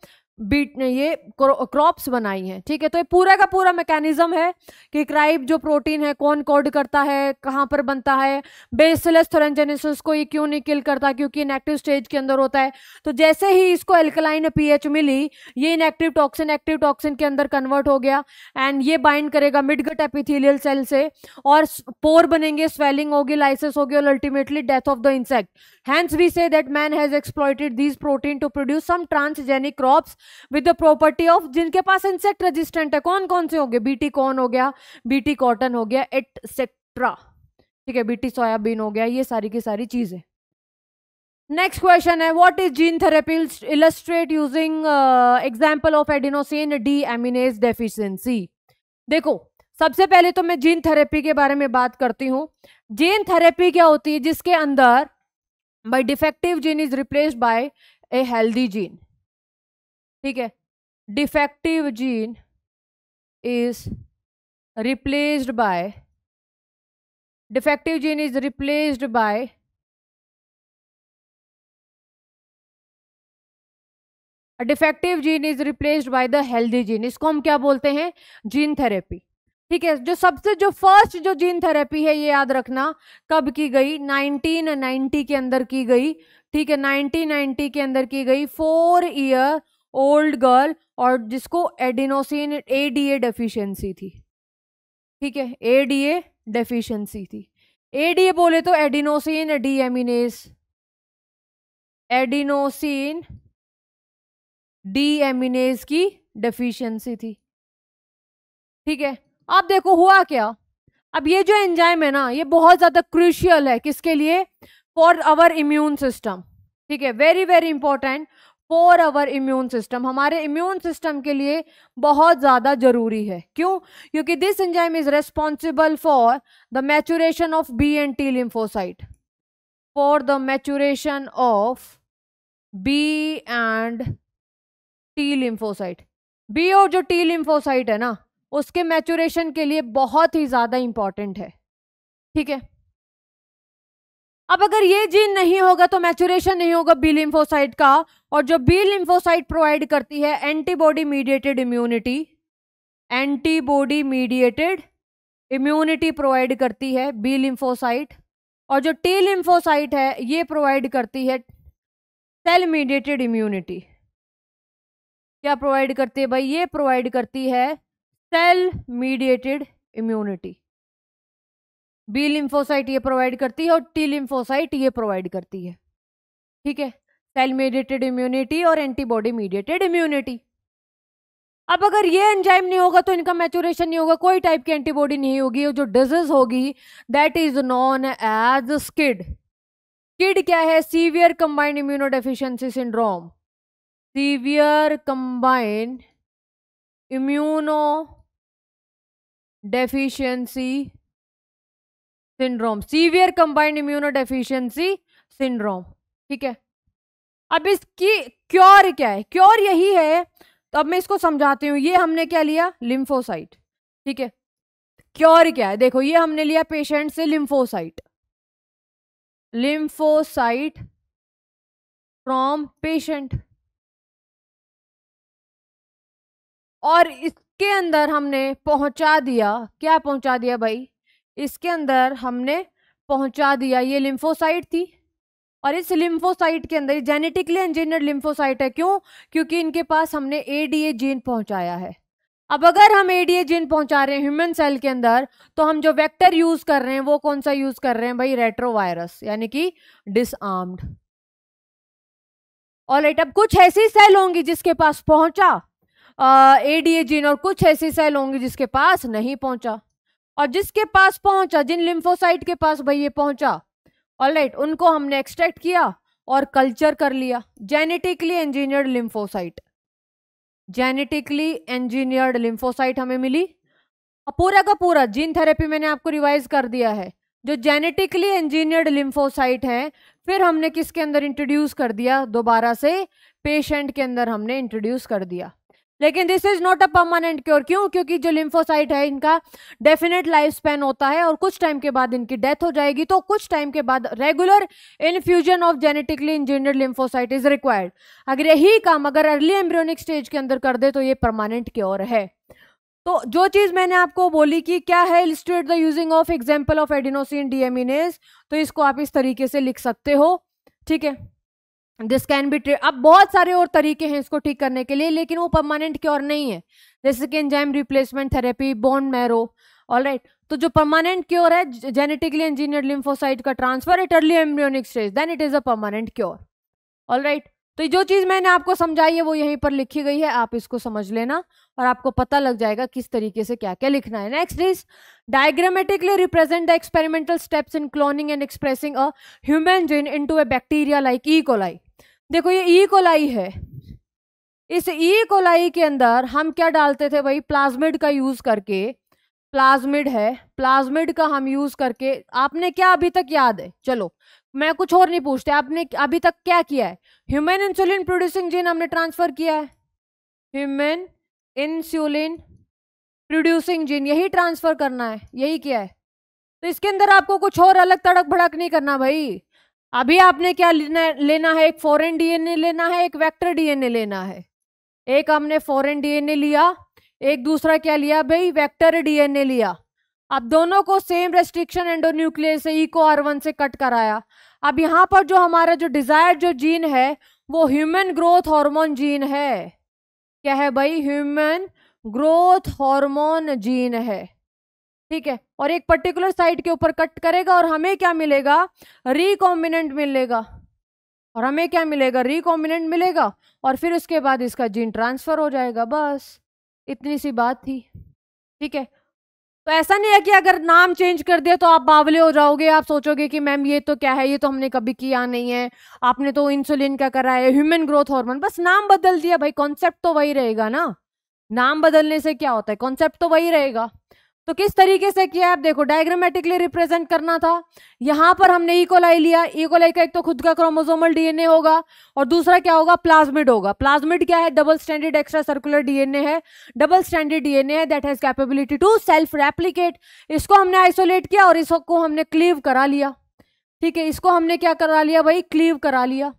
बीट ये क्रॉप्स बनाई हैं ठीक है तो ये पूरा का पूरा मैकेनिज्म है कि क्राइब जो प्रोटीन है कौन कोड करता है कहाँ पर बनता है बेसलेस थोरेंजेनेसिस को ये क्यों नहीं किल करता क्योंकि इनएक्टिव स्टेज के अंदर होता है तो जैसे ही इसको एल्कलाइन पीएच मिली ये इनएक्टिव टॉक्सिन एक्टिव टॉक्सिन के अंदर कन्वर्ट हो गया एंड ये बाइंड करेगा मिडगट एपिथीलियल सेल से और पोर बनेंगे स्वेलिंग होगी लाइसिस होगी और ultimately death of the insect hence we see that man has exploited these protein to produce some transgenic crops with the property of जिनके पास इंसेक्ट रेजिस्टेंट है कौन कौन से हो गए बीटी कॉर्न हो गया बीटी कॉटन हो गया एटसेट्रा ठीक है बीटी सोयाबीन हो गया ये सारी की सारी चीजें नेक्स्ट क्वेश्चन है what is gene therapy illustrate using example of adenosine deaminase deficiency देखो सबसे पहले तो मैं जीन थेरेपी के बारे में बात करती हूँ जीन थेरेपी क्या होती है जिसके अंदर by defective gene is replaced by a healthy gene ठीक है defective gene is replaced by defective gene is replaced by defective gene is replaced by the healthy gene इसको हम क्या बोलते हैं जीन थेरेपी ठीक है जो सबसे जो फर्स्ट जो जीन थेरेपी है ये याद रखना कब की गई 1990 के अंदर की गई ठीक है 1990 के अंदर की गई फोर ईयर ओल्ड गर्ल और जिसको adenosine A D A deficiency थी ठीक है ए डी ए डेफिशिएंसी थी ए डी ए बोले तो adenosine deaminase adenosine deaminase की डेफिशिएंसी थी ठीक है अब देखो हुआ क्या अब ये जो एंजाइम है ना ये बहुत ज़्यादा क्रूशियल है किसके लिए फॉर आवर इम्यून सिस्टम ठीक है very very important for our immune system हमारे इम्यून सिस्टम के लिए बहुत ज़्यादा ज़रूरी है क्यों क्योंकि this enzyme is responsible for the maturation of B and T lymphocyte for the maturation of B and T lymphocyte B और जो टी लिम्फोसाइट है ना उसके मैचुरेशन के लिए बहुत ही ज़्यादा इम्पॉर्टेंट है ठीक है अब अगर ये जीन नहीं होगा तो मैचुरेशन नहीं होगा बी लिम्फोसाइट का और जो बी लिम्फोसाइट प्रोवाइड करती है antibody mediated immunity antibody mediated immunity provide करती है बी लिम्फोसाइट और जो टी लिम्फोसाइट है ये प्रोवाइड करती है सेल मीडिएटेड इम्यूनिटी क्या प्रोवाइड करती है भाई ये प्रोवाइड करती है cell mediated immunity B lymphocyte ये प्रोवाइड करती है और टी लिम्फोसाइट ये प्रोवाइड करती है ठीक है सेल मीडिएटेड इम्यूनिटी और एंटीबॉडी मीडिएटेड इम्यूनिटी अब अगर ये एंजाइम नहीं होगा तो इनका मैचुरेशन नहीं होगा कोई टाइप की एंटीबॉडी नहीं होगी जो डिजीज होगी that is known as SCID kid क्या है severe combined immuno syndrome severe combined immunodeficiency syndrome severe combined immuno syndrome ठीक है अब इसकी क्योर क्या है क्योर यही है तो अब मैं इसको समझाती हूँ ये हमने क्या लिया लिम्फोसाइट ठीक है क्योर क्या है देखो ये हमने लिया पेशेंट से लिम्फोसाइट लिम्फोसाइट फ्रॉम पेशेंट और इसके अंदर हमने पहुंचा दिया क्या पहुंचा दिया भाई इसके अंदर हमने पहुंचा दिया ये लिम्फोसाइट थी और इस लिम्फोसाइट के अंदर जेनेटिकली इंजीनियर लिम्फोसाइट है क्यों क्योंकि इनके पास हमने एडीए जीन पहुंचाया है अब अगर हम एडीए जीन पहुंचा रहे हैं ह्यूमन सेल के अंदर तो हम जो वेक्टर यूज कर रहे हैं वो कौन सा यूज कर रहे हैं भाई रेट्रोवायरस यानी कि डिसआर्म्ड और राइट अब कुछ ऐसी सेल होंगी जिसके पास पहुंचा एडीए जीन और कुछ ऐसी सेल होंगी जिसके पास नहीं पहुंचा और जिसके पास पहुंचा जिन लिम्फोसाइट के पास भाई ये पहुंचा ऑल राइट right, उनको हमने एक्सट्रैक्ट किया और कल्चर कर लिया genetically engineered lymphocyte genetically engineered lymphocyte हमें मिली और पूरा का पूरा जीन थेरेपी मैंने आपको रिवाइज कर दिया है जो जेनेटिकली इंजीनियर्ड लिम्फोसाइट है फिर हमने किसके अंदर इंट्रोड्यूस कर दिया दोबारा से पेशेंट के अंदर हमने इंट्रोड्यूस कर दिया लेकिन this is not a permanent cure क्यों क्योंकि जो लिम्फोसाइट है इनका डेफिनेट लाइफ स्पेन होता है और कुछ टाइम के बाद इनकी डेथ हो जाएगी तो कुछ टाइम के बाद regular infusion of genetically engineer lymphocyte is required अगर यही काम अगर अर्ली एम्ब्रियोनिक स्टेज के अंदर कर दे तो ये परमानेंट क्योर है तो जो चीज़ मैंने आपको बोली कि क्या है illustrate the using of example of adenosine deaminase तो इसको आप इस तरीके से लिख सकते हो ठीक है दिस कैन बी अब बहुत सारे और तरीके हैं इसको ठीक करने के लिए लेकिन वो परमानेंट क्योर नहीं है जैसे कि enzyme replacement therapy bone marrow all right तो जो परमानेंट क्योर है जेनेटिकली इंजीनियर लिम्फोसाइट का transfer it early embryonic stage then it is a permanent cure all right तो जो चीज मैंने आपको समझाई है वो यहीं पर लिखी गई है आप इसको समझ लेना और आपको पता लग जाएगा किस तरीके से क्या क्या लिखना है next is diagrammatically represent the experimental steps in cloning and expressing a human gene into a bacteria like E coli देखो ये ई कोलाई है इस ई कोलाई के अंदर हम क्या डालते थे भाई प्लाज्मिड का यूज़ करके प्लाज्मिड है प्लाज्मिड का हम यूज़ करके आपने क्या अभी तक याद है चलो मैं कुछ और नहीं पूछते आपने अभी तक क्या किया है ह्यूमन इंसुलिन प्रोड्यूसिंग जीन हमने ट्रांसफ़र किया है ह्यूमन इंसुलिन प्रोड्यूसिंग जीन यही ट्रांसफ़र करना है यही किया है तो इसके अंदर आपको कुछ और अलग तड़क भड़क नहीं करना भाई अभी आपने क्या लेना लेना है एक फॉरेन डीएनए लेना है एक वेक्टर डीएनए लेना है एक हमने फॉरेन डीएनए लिया एक दूसरा क्या लिया भाई वेक्टर डीएनए लिया अब दोनों को सेम रेस्ट्रिक्शन एंडोन्यूक्लियस से इको आर वन से कट कराया अब यहाँ पर जो हमारा जो डिजायर जो जीन है वो ह्यूमन ग्रोथ हार्मोन जीन है क्या है भाई ह्यूमन ग्रोथ हार्मोन जीन है ठीक है और एक पर्टिकुलर साइड के ऊपर कट करेगा और हमें क्या मिलेगा रिकॉम्बिनेंट मिलेगा और हमें क्या मिलेगा रिकॉम्बिनेंट मिलेगा और फिर उसके बाद इसका जीन ट्रांसफ़र हो जाएगा बस इतनी सी बात थी ठीक है तो ऐसा नहीं है कि अगर नाम चेंज कर दिया तो आप बावले हो जाओगे आप सोचोगे कि मैम ये तो क्या है ये तो हमने कभी किया नहीं है आपने तो इंसुलिन का करा है ह्यूमन ग्रोथ हार्मोन बस नाम बदल दिया भाई कॉन्सेप्ट तो वही रहेगा ना नाम बदलने से क्या होता है कॉन्सेप्ट तो वही रहेगा तो किस तरीके से किया आप देखो डायग्रामेटिकली रिप्रेजेंट करना था यहां पर हमने इकोलाई e लिया इकोलाई e का एक तो खुद का क्रोमोजोमल डीएनए होगा और दूसरा क्या होगा प्लाज्मिड होगा प्लाज्मिड क्या है double standard extra circular DNA है डबल स्टैंडर्ड डीएनए है that has capability to self replicate इसको हमने आइसोलेट किया और इसको हमने क्लीव करा लिया ठीक है इसको हमने क्या करा लिया भाई क्लीव करा लिया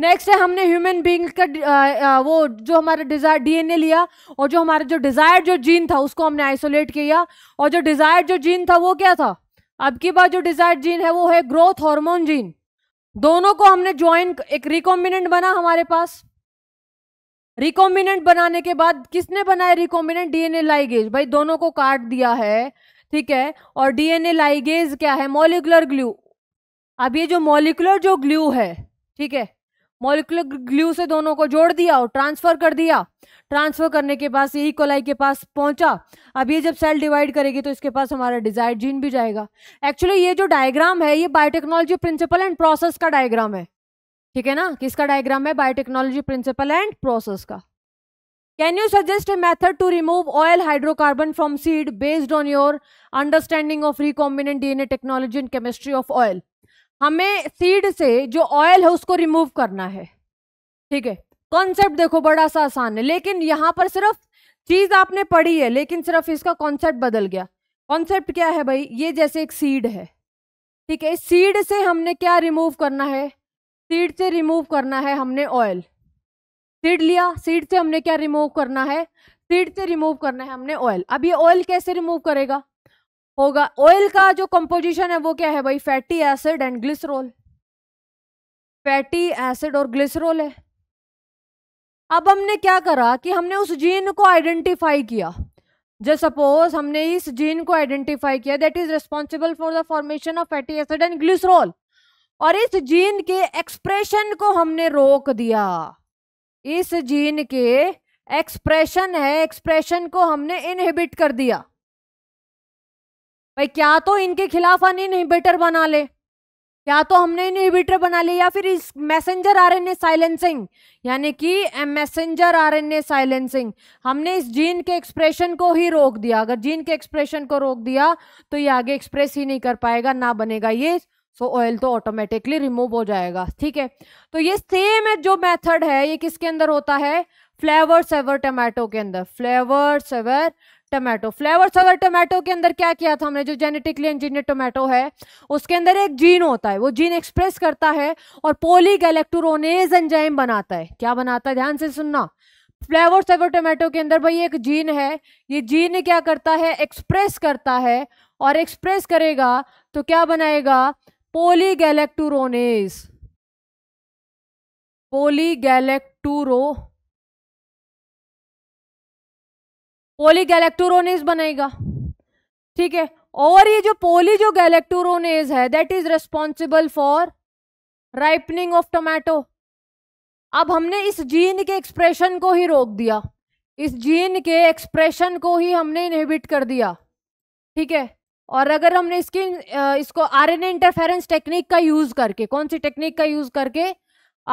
नेक्स्ट है हमने ह्यूमन बींग का आ, आ, वो जो हमारा डिजायर डीएनए लिया और जो हमारा जो डिजायर जो जीन था उसको हमने आइसोलेट किया और जो डिजायर जो जीन था वो क्या था अब की बार जो डिजायर जीन है वो है ग्रोथ हार्मोन जीन दोनों को हमने ज्वाइन एक रिकॉम्बिनेंट बना हमारे पास रिकॉम्बिनेंट बनाने के बाद किसने बनाया रिकॉम्बिनेंट डीएनए लाइगेज भाई दोनों को काट दिया है ठीक है और डीएनए लाइगेज क्या है मोलिकुलर ग्लू अब ये जो मोलिकुलर जो ग्लू है ठीक है मोलिकुलर ग्लू से दोनों को जोड़ दिया और ट्रांसफर कर दिया ट्रांसफर करने के बाद यही कोलाई के पास पहुंचा अब ये जब सेल डिवाइड करेगी तो इसके पास हमारा डिजायर जीन भी जाएगा एक्चुअली ये जो डायग्राम है ये बायोटेक्नोलॉजी प्रिंसिपल एंड प्रोसेस का डायग्राम है ठीक है ना किसका डायग्राम है बायोटेक्नोलॉजी प्रिंसिपल एंड प्रोसेस का can you suggest a method to remove oil hydrocarbon from seed based on your understanding of recombinant a technology and chemistry of oil हमें seed से जो ऑयल है उसको रिमूव करना है ठीक है कॉन्सेप्ट देखो बड़ा सा आसान है लेकिन यहाँ पर सिर्फ चीज आपने पढ़ी है लेकिन सिर्फ इसका कॉन्सेप्ट बदल गया कॉन्सेप्ट क्या है भाई ये जैसे एक सीड है ठीक है सीड से हमने क्या रिमूव करना है सीड से रिमूव करना है हमने ऑयल सीड लिया सीड से हमने क्या रिमूव करना है सीड से रिमूव करना है हमने ऑयल अब ये ऑयल कैसे रिमूव करेगा होगा ऑयल का जो कंपोजिशन है वो क्या है भाई fatty acid and glycerol fatty acid और ग्लिसरोल है अब हमने क्या करा कि हमने उस जीन को आइडेंटिफाई किया जो सपोज हमने इस जीन को आइडेंटिफाई किया that is responsible for the formation of fatty acid and glycerol और इस जीन के एक्सप्रेशन को हमने रोक दिया इस जीन के एक्सप्रेशन है एक्सप्रेशन को हमने इनहिबिट कर दिया भाई क्या तो इनके खिलाफ अन इनहिबिटर बना ले क्या तो हमने इनहिबिटर बना ले या फिर इस messenger R N A silencing यानी कि messenger R N A silencing हमने इस जीन के एक्सप्रेशन को ही रोक दिया अगर जीन के एक्सप्रेशन को रोक दिया तो ये आगे एक्सप्रेस ही नहीं कर पाएगा ना बनेगा ये सो so, ऑयल तो ऑटोमेटिकली रिमूव हो जाएगा ठीक है तो ये सेम है जो मेथड है ये किसके अंदर होता है फ्लेवर सेवर टमाटो के अंदर फ्लेवर सेवर टोमेटो फ्लेवर अगर टोमेटो के अंदर क्या किया था हमने जो जेनेटिकली इंजीनियर टोमेटो है उसके अंदर एक जीन होता है वो जीन एक्सप्रेस करता है और पोली पोलीगैलेक्टोरोनेज एंजाइम बनाता है क्या बनाता है ध्यान से सुनना फ्लेवर सेवर टोमेटो के अंदर भाई एक जीन है ये जीन क्या करता है एक्सप्रेस करता है और एक्सप्रेस करेगा तो क्या बनाएगा पोली पोली गैलेक्टूरो पोली गैलेक्टोरोनेज बनेगा ठीक है और ये जो पोली जो गैलेक्टोरोनेज है that is responsible for ripening of tomato अब हमने इस जीन के एक्सप्रेशन को ही रोक दिया इस जीन के एक्सप्रेशन को ही हमने इनहिबिट कर दिया ठीक है और अगर हमने इसकी इसको आरएनए इंटरफेरेंस टेक्निक का यूज़ करके कौन सी टेक्निक का यूज़ करके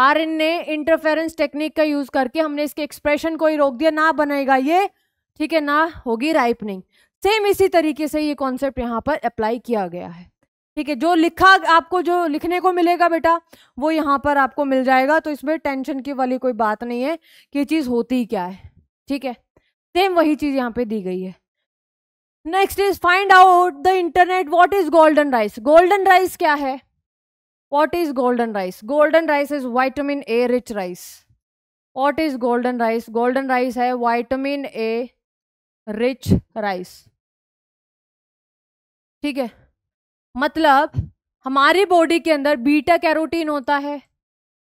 आरएनए इंटरफेरेंस टेक्निक का यूज़ करके हमने इसके एक्सप्रेशन को ही रोक दिया ना बनेगा ये ठीक है ना होगी राइपनिंग सेम इसी तरीके से ये कॉन्सेप्ट यहाँ पर अप्लाई किया गया है ठीक है जो लिखा आपको जो लिखने को मिलेगा बेटा वो यहाँ पर आपको मिल जाएगा तो इसमें टेंशन की वाली कोई बात नहीं है कि चीज़ होती क्या है ठीक है सेम वही चीज़ यहाँ पे दी गई है next is find out the internet what is golden rice golden rice क्या है what is golden rice golden rice is vitamin A rich rice what is golden rice golden rice है वाइटामिन ए रिच राइस ठीक है मतलब हमारी body के अंदर beta carotene होता है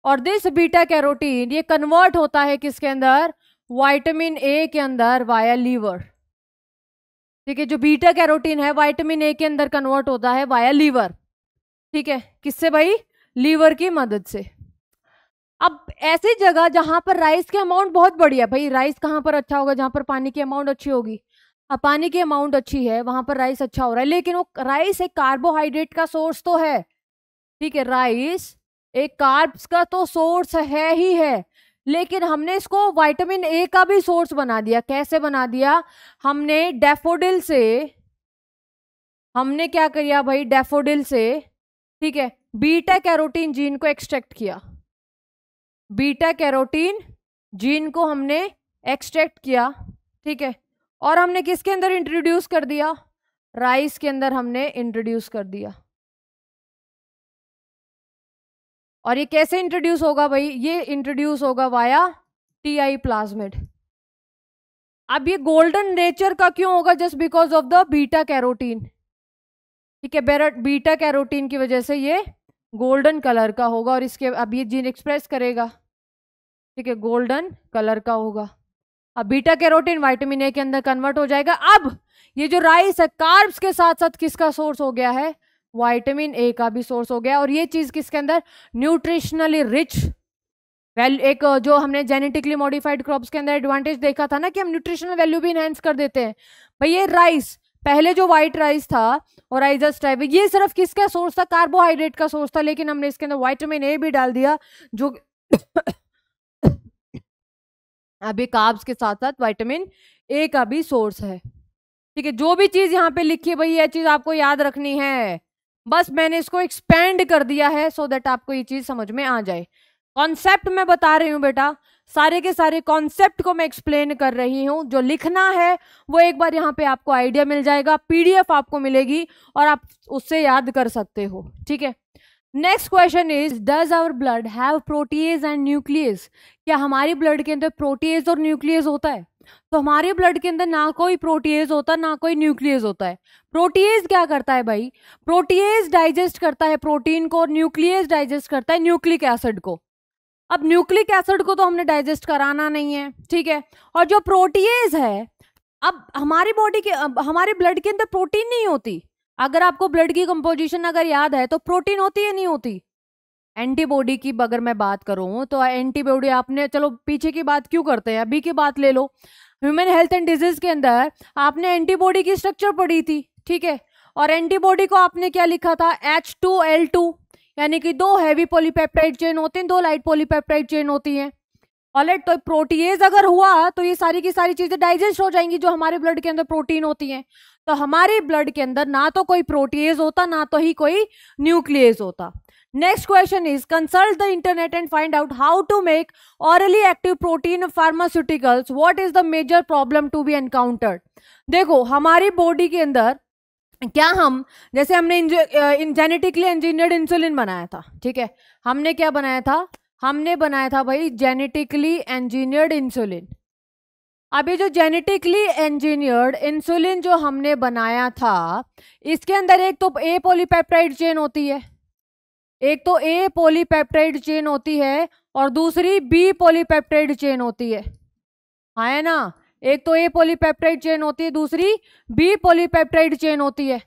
और दिस बीटा कैरोटीन ये कन्वर्ट होता है किसके अंदर वाइटामिन ए के अंदर वाया लीवर ठीक है जो बीटा कैरोटीन है वाइटामिन ए के अंदर कन्वर्ट होता है वाया लीवर ठीक है किससे भाई लीवर की मदद से अब ऐसी जगह जहां पर राइस के अमाउंट बहुत बड़ी है भाई राइस कहाँ पर अच्छा होगा जहां पर पानी की अमाउंट अच्छी होगी अब पानी की अमाउंट अच्छी है वहां पर राइस अच्छा हो रहा है लेकिन वो राइस एक कार्बोहाइड्रेट का सोर्स तो है ठीक है राइस एक कार्ब्स का तो सोर्स है ही है लेकिन हमने इसको वाइटामिन ए का भी सोर्स बना दिया कैसे बना दिया हमने डेफोडिल से हमने क्या किया भाई डेफोडिल से ठीक है बीटा कैरोटीन जीन को एक्सट्रैक्ट किया बीटा कैरोटीन जीन को हमने एक्सट्रैक्ट किया ठीक है और हमने किसके अंदर इंट्रोड्यूस कर दिया राइस के अंदर हमने इंट्रोड्यूस कर दिया और ये कैसे इंट्रोड्यूस होगा भाई ये इंट्रोड्यूस होगा वाया टी आई प्लाज्मिड अब ये गोल्डन नेचर का क्यों होगा just because of the beta carotene ठीक है बेरट बीटा कैरोटीन की वजह से ये गोल्डन कलर का होगा और इसके अब ये जीन एक्सप्रेस करेगा ठीक है गोल्डन कलर का होगा अब बीटा कैरोटीन वाइटामिन ए के अंदर कन्वर्ट हो जाएगा अब ये जो राइस है कार्ब्स के साथ साथ किसका सोर्स हो गया है वाइटामिन ए का भी सोर्स हो गया और ये चीज़ किसके अंदर न्यूट्रिशनली रिच वैल्यू एक जो हमने जेनेटिकली मॉडिफाइड क्रॉप्स के अंदर एडवांटेज देखा था ना कि हम न्यूट्रिशनल वैल्यू भी इनहेंस कर देते हैं भाई ये राइस पहले जो व्हाइट राइस था और आइजस टाइप ये सिर्फ किसका सोर्स था कार्बोहाइड्रेट का सोर्स था लेकिन हमने इसके अंदर वाइटामिन ए भी डाल दिया जो अभी काब्स के साथ साथ वाइटामिन ए का भी सोर्स है ठीक है जो भी चीज़ यहाँ पे लिखी है भाई यह चीज़ आपको याद रखनी है बस मैंने इसको एक्सपेंड कर दिया है सो so देट आपको ये चीज़ समझ में आ जाए कॉन्सेप्ट मैं बता रही हूँ बेटा सारे के सारे कॉन्सेप्ट को मैं एक्सप्लेन कर रही हूँ जो लिखना है वो एक बार यहाँ पे आपको आइडिया मिल जाएगा पीडीएफ आपको मिलेगी और आप उससे याद कर सकते हो ठीक है next question is does our blood have proteases and nucleus क्या हमारे ब्लड के अंदर प्रोटीज और न्यूक्लियस होता है तो हमारे ब्लड के अंदर ना कोई प्रोटीज होता ना कोई न्यूक्लियस होता है प्रोटीज क्या करता है भाई प्रोटीज डाइजेस्ट करता है प्रोटीन को और न्यूक्लियस डाइजेस्ट करता है न्यूक्लिक एसिड को अब न्यूक्लिक एसिड को तो हमने डाइजेस्ट कराना नहीं है ठीक है और जो प्रोटीज है अब हमारी बॉडी के हमारे ब्लड के अंदर प्रोटीन नहीं होती अगर आपको ब्लड की कंपोजिशन अगर याद है तो प्रोटीन होती है नहीं होती एंटीबॉडी की अगर मैं बात करूँ तो एंटीबॉडी आपने चलो पीछे की बात क्यों करते हैं अभी की बात ले लो ह्यूमन हेल्थ एंड डिजीज के अंदर आपने एंटीबॉडी की स्ट्रक्चर पढ़ी थी ठीक है और एंटीबॉडी को आपने क्या लिखा था एच टू एल टू यानी कि दो हैवी पॉलीपेप्टाइड चेन होते हैं दो लाइट पॉलीपेप्टाइड चेन होती है ऑलरेट तो प्रोटीज अगर हुआ तो ये सारी की सारी चीज़ें डाइजेस्ट हो जाएंगी जो हमारे ब्लड के अंदर प्रोटीन होती है तो हमारे ब्लड के अंदर ना तो कोई प्रोटीज होता ना तो ही कोई न्यूक्लियस होता next question is consult the internet and find out how to make orally active protein pharmaceuticals what is the major problem to be encountered देखो हमारी बॉडी के अंदर क्या हम जैसे हमने इन जेनेटिकली इंजीनियर्ड इंसुलिन बनाया था ठीक है हमने क्या बनाया था हमने बनाया था भाई जेनेटिकली इंजीनियर्ड इंसुलिन अब ये जो जेनेटिकली इंजीनियर्ड इंसुलिन जो हमने बनाया था इसके अंदर एक तो ए पोलीपेप्टाइड चेन होती है एक तो ए पोलीपेप्टाइड चेन होती है और दूसरी बी पोलीपेप्टाइड चेन होती है हाँ ना एक तो ए पोलीपेप्टाइड चेन होती है दूसरी बी पोलीपेप्टाइड चेन होती है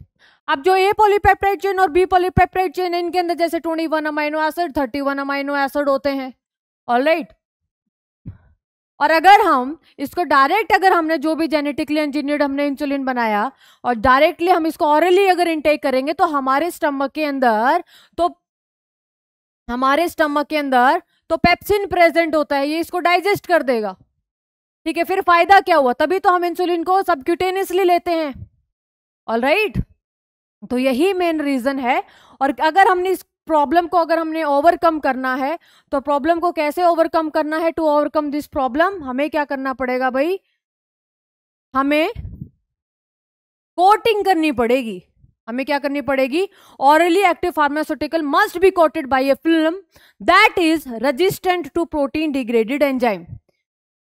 अब जो ए पोलीपेप्टाइड चेन और बी पोलीपेप्टाइड चेन है इनके अंदर जैसे twenty one amino acid thirty one amino acid होते हैं ऑल राइट और अगर हम इसको डायरेक्ट अगर हमने जो भी जेनेटिकली इंजीनियर्ड हमने इंसुलिन बनाया और डायरेक्टली हम इसको ऑरली अगर इनटेक करेंगे तो हमारे स्टमक के अंदर तो हमारे स्टमक के अंदर तो पेप्सिन प्रेजेंट होता है ये इसको डाइजेस्ट कर देगा ठीक है फिर फायदा क्या हुआ तभी तो हम इंसुलिन को सबक्यूटेनियसली लेते हैं ऑल राइट तो यही मेन रीजन है और अगर हमने इस प्रॉब्लम को अगर हमने ओवरकम करना है तो प्रॉब्लम को कैसे ओवरकम करना है टू ओवरकम दिस प्रॉब्लम हमें क्या करना पड़ेगा भाई हमें कोटिंग करनी पड़ेगी हमें क्या करनी पड़ेगी orally active pharmaceutical must be coated by a film that is resistant to protein degraded enzyme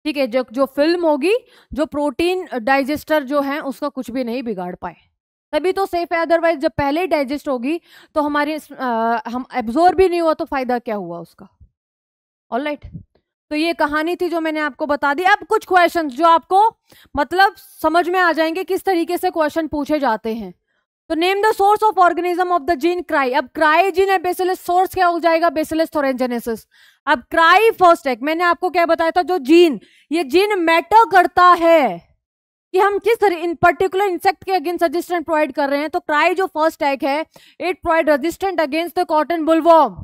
ठीक है जो जो फिल्म होगी जो प्रोटीन डाइजेस्टर जो है उसका कुछ भी नहीं बिगाड़ पाए तभी तो सेफ है अदरवाइज जब पहले डाइजेस्ट होगी तो हमारे आ, हम एब्जॉर्ब भी नहीं हुआ तो फायदा क्या हुआ उसका ऑल राइट right. तो ये कहानी थी जो मैंने आपको बता दी अब कुछ क्वेश्चन जो आपको मतलब समझ में आ जाएंगे किस तरीके से क्वेश्चन पूछे जाते हैं तो name the source of organism of the gene cry अब क्राई जीन है बेसिलस सोर्स क्या हो जाएगा बेसिलस थोरेंजेनेसिस अब क्राइफोस्टेक मैंने आपको क्या बताया था जो जीन ये जीन मैटर करता है कि हम किस इन पर्टिकुलर इंसेक्ट के अगेंस्ट रजिस्टेंट प्रोवाइड कर रहे हैं तो क्राई जो फर्स्ट एग है it provide resistant against the cotton bollworm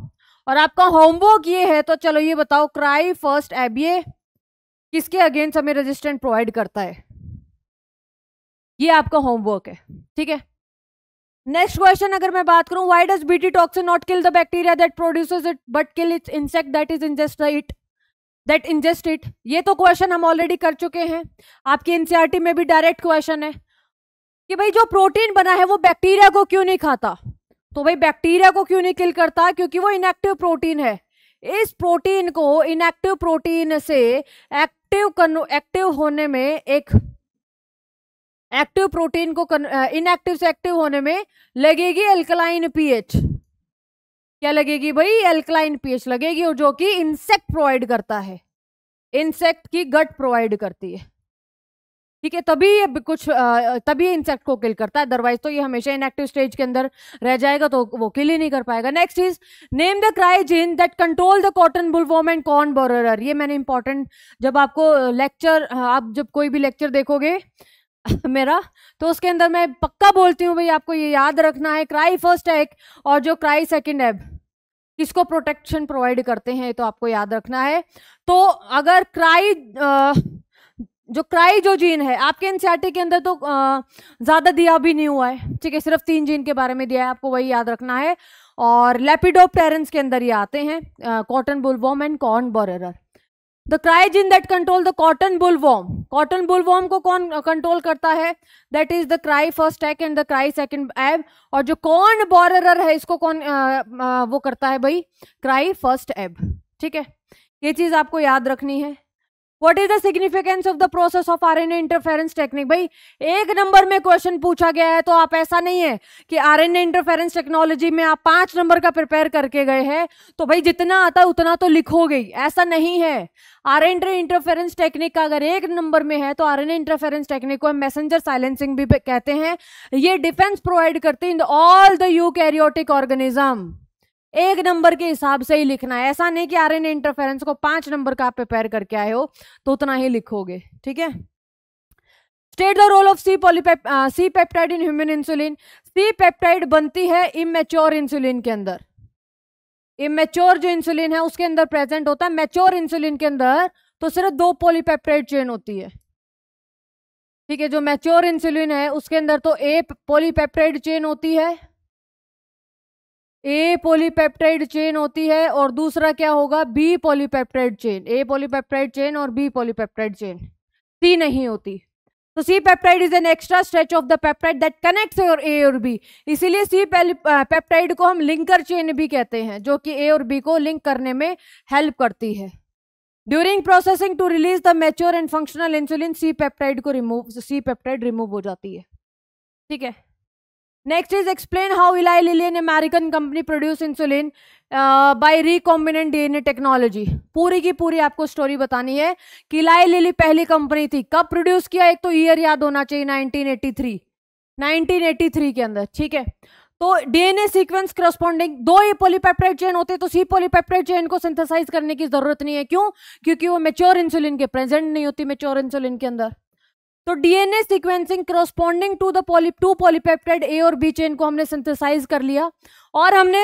और आपका होमवर्क ये है तो चलो ये बताओ क्राई फर्स्ट एब ये किसके अगेंस्ट हमें रजिस्टेंट प्रोवाइड करता है ये आपका होमवर्क है ठीक है नेक्स्ट क्वेश्चन अगर मैं बात करूं why does BT toxin not kill the bacteria that produces it but kill its insect that is ingest it that ingest it ये तो क्वेश्चन हम ऑलरेडी कर चुके हैं आपकी एनसीआरटी e में भी डायरेक्ट क्वेश्चन है कि भाई जो प्रोटीन बना है वो बैक्टीरिया को क्यों नहीं खाता तो भाई बैक्टीरिया को क्यों नहीं किल करता क्योंकि वो इनएक्टिव प्रोटीन है इस प्रोटीन को इनएक्टिव प्रोटीन से एक्टिव एक्टिव होने में एक एक्टिव प्रोटीन को इनएक्टिव से एक्टिव होने में लगेगी एल्कलाइन पीएच क्या लगेगी भाई एल्कलाइन पीएच लगेगी और जो कि इंसेक्ट प्रोवाइड करता है इंसेक्ट की गट प्रोवाइड करती है ठीक है तभी ये कुछ तभी इंसेक्ट को किल करता है अदरवाइज तो ये हमेशा इनएक्टिव स्टेज के अंदर रह जाएगा तो वो किल ही नहीं कर पाएगा next is name the cry gene that control the cotton bollworm and corn borer ये मैंने इंपॉर्टेंट जब आपको लेक्चर आप जब कोई भी लेक्चर देखोगे <laughs> मेरा तो उसके अंदर मैं पक्का बोलती हूँ भाई आपको ये याद रखना है क्राई फर्स्ट एग और जो क्राई सेकेंड एग किसको प्रोटेक्शन प्रोवाइड करते हैं तो आपको याद रखना है तो अगर क्राई जो क्राई जो जीन है आपके एनसीआरटी के अंदर तो ज़्यादा दिया भी नहीं हुआ है ठीक है सिर्फ तीन जीन के बारे में दिया है आपको वही याद रखना है और पेरेंट्स के अंदर ये आते हैं cotton bollworm and corn borer the cry gene that control the cotton bollworm cotton bollworm को कौन कंट्रोल uh, करता है that is the cry first egg and the cry second egg और जो कॉर्न बॉरर है इसको कौन आ, uh, आ, uh, वो करता है भाई क्राई फर्स्ट एब ठीक है ये चीज आपको याद रखनी है what is the significance of the process of RNA interference technique भाई एक नंबर में क्वेश्चन पूछा गया है तो आप ऐसा नहीं है कि आरएनए इंटरफेरेंस टेक्नोलॉजी में आप पांच नंबर का प्रिपेयर करके गए हैं तो भाई जितना आता है उतना तो लिखोगे ऐसा नहीं है आरएनए इंटरफेरेंस टेक्निक का अगर एक नंबर में है तो आरएनए इंटरफेरेंस टेक्निक को मैसेंजर साइलेंसिंग भी कहते हैं ये डिफेंस प्रोवाइड करते हैं in all the eukaryotic organism एक नंबर के हिसाब से ही लिखना है ऐसा नहीं कि आर एन इंटरफेरेंस को पांच नंबर का आप प्रिपेयर करके आए हो तो उतना ही लिखोगे ठीक है state the role of C polypep C peptide in human insulin C peptide बनती है इमेच्योर इंसुलिन के अंदर इमेच्योर जो इंसुलिन है उसके अंदर प्रेजेंट होता है मेच्योर इंसुलिन के अंदर तो सिर्फ दो पोलीपेप्टाइड चेन होती है ठीक है जो मेच्योर इंसुलिन है उसके अंदर तो ए पोलीपेप्टाइड चेन होती है ए पॉलीपेप्टाइड चेन होती है और दूसरा क्या होगा B polypeptide chain A polypeptide chain और बी पॉलीपेप्टाइड चेन सी नहीं होती तो C peptide is an extra stretch of the peptide that connects your A और बी इसीलिए सी पेप्टाइड को हम लिंकर चेन भी कहते हैं जो कि ए और बी को लिंक करने में हेल्प करती है during processing to release the mature and functional insulin C peptide को रिमूव सी पेप्टाइड रिमूव हो जाती है ठीक है next is explain how Eli Lilly, American company produce insulin insulin uh, by recombinant DNA पूरी की पूरी आपको स्टोरी बतानी है कि इलाई लिली पहली कंपनी थी कब प्रोड्यूस किया एक तो ईयर याद होना चाहिए 1983 1983 के अंदर ठीक है तो डीएनए सीक्वेंस करस्पॉन्डिंग दो ही पोलीपेप्टाइड चेन होते तो सी पोलीपेप्टाइड चेन को सिंथेसाइज करने की जरूरत नहीं है क्यों क्योंकि वो मेच्योर इंसुलिन के प्रेजेंट नहीं होती मेच्योर इंसुलिन के अंदर तो DNA sequencing corresponding to the poly to polypeptide A और बी चेन को हमने सिंथेसाइज कर लिया और हमने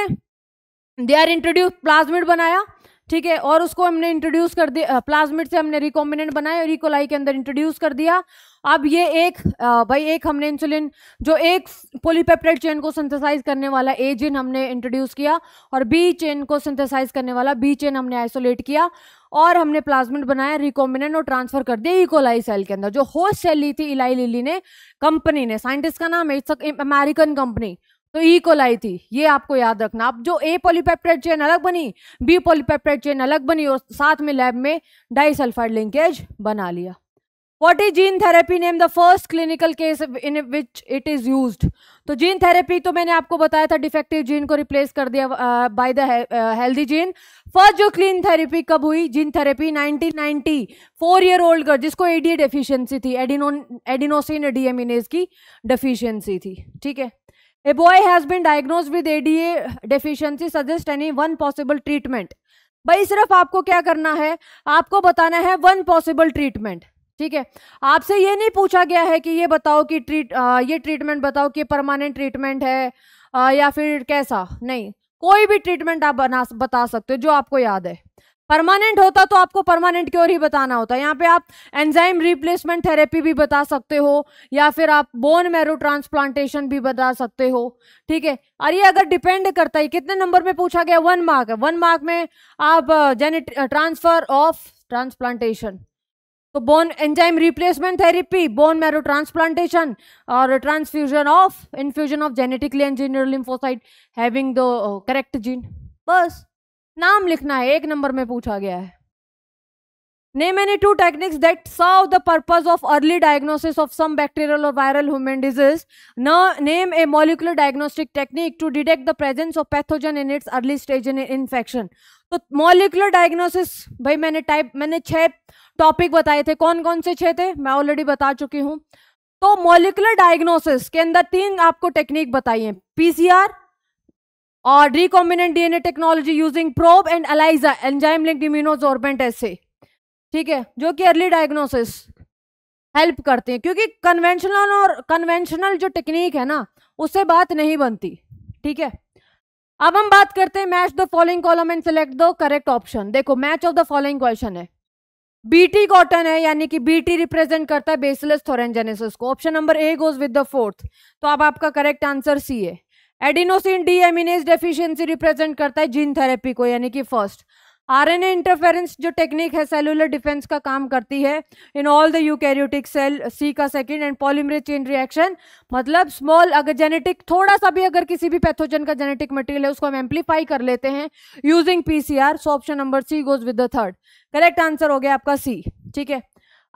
दे आर इंट्रोड्यूस प्लाज्मिड बनाया ठीक है और उसको हमने इंट्रोड्यूस कर दिया प्लाज्मिड से हमने रिकॉम्बिनेंट बनाया और इकोलाई e. के अंदर इंट्रोड्यूस कर दिया अब ये एक आ, भाई एक हमने इंसुलिन जो एक पोलीपेप्टाइड चेन को सिंथेसाइज करने वाला ए जिन हमने इंट्रोड्यूस किया और बी चेन को सिंथेसाइज करने वाला बी चेन हमने आइसोलेट किया और हमने प्लाज्मेट बनाया रिकॉम्बिनेंट और ट्रांसफर कर दिया इकोलाई e सेल के अंदर जो होस्ट सेल ली थी इलाई लिली ने कंपनी ने साइंटिस्ट का नाम है इट्स अमेरिकन कंपनी तो ई e थी ये आपको याद रखना अब जो ए पॉलीपेप्टाइड चेन अलग बनी बी पॉलीपेप्टाइड चेन अलग बनी और साथ में लैब में डाइसल्फाइड लिंकेज बना लिया what is gene therapy name the first clinical case in which it is use तो जीन थेरेपी तो मैंने आपको बताया था डिफेक्टिव जीन को रिप्लेस कर दिया by the healthy gene first जो क्लीन थेरेपी कब हुई gene therapy 1990 ninety four year old girl जिसको एडी डेफिशियंसी थी एडिनोसिन डीएमिनेज की डेफिशियंसी थी ठीक है a boy has been diagnose with ADA deficiency suggest any one possible treatment भाई सिर्फ आपको क्या करना है आपको बताना है वन पॉसिबल ट्रीटमेंट ठीक है आपसे ये नहीं पूछा गया है कि ये बताओ कि ट्रीट आ, ये ट्रीटमेंट बताओ कि परमानेंट ट्रीटमेंट है आ, या फिर कैसा नहीं कोई भी ट्रीटमेंट आप बना बता सकते हो जो आपको याद है परमानेंट होता तो आपको परमानेंट क्योर ही बताना होता है यहाँ पे आप एंजाइम रिप्लेसमेंट थेरेपी भी बता सकते हो या फिर आप बोन मैरो ट्रांसप्लांटेशन भी बता सकते हो ठीक है और ये अगर डिपेंड करता है कितने नंबर में पूछा गया वन मार्क वन मार्क में आप जेनेट ट्रांसफर ऑफ ट्रांसप्लांटेशन तो bone enzyme replacement therapy bone marrow transplantation और transfusion of infusion of genetically engineer lymphocyte having the correct gene बस नाम लिखना है एक नंबर में पूछा गया है Name any two techniques that serve the purpose of early diagnosis of some bacterial or viral human disease. Now, name a molecular diagnostic technique to detect the presence of pathogen in its early stage in infection. तो molecular diagnosis भाई मैंने type मैंने छह topic बताए थे कौन कौन से छह थे मैं ऑलरेडी बता चुकी हूँ तो मॉलिकुलर डायग्नोसिस के अंदर तीन आपको टेक्निक बताई है पीसीआर और recombinant DNA technology using probe and ELISA enzyme linked immunosorbent ऐसे ठीक है जो कि अर्ली डायग्नोसिस हेल्प करते हैं क्योंकि कन्वेंशनल और कन्वेंशनल जो टेक्निक है ना उससे बात नहीं बनती ठीक है अब हम बात करते हैं match the following column and select the correct option देखो match of the following question है बीटी कॉटन है यानी कि बीटी रिप्रेजेंट करता है बेसलेस थोरेंजेनेसिस को option number A goes with the fourth तो अब आपका करेक्ट आंसर सी है adenosine deaminase deficiency represent करता है जीन थेरेपी को यानी कि फर्स्ट आरएनए इंटरफेरेंस जो टेक्निक है सेलुलर डिफेंस का काम करती है in all the eukaryotic cell C का second and polymerase chain reaction मतलब स्मॉल अगर जेनेटिक थोड़ा सा भी अगर किसी भी पैथोजन का जेनेटिक मटेरियल है उसको हम एम्पलीफाई कर लेते हैं using PCR so option number C goes with the third correct answer हो गया आपका सी ठीक है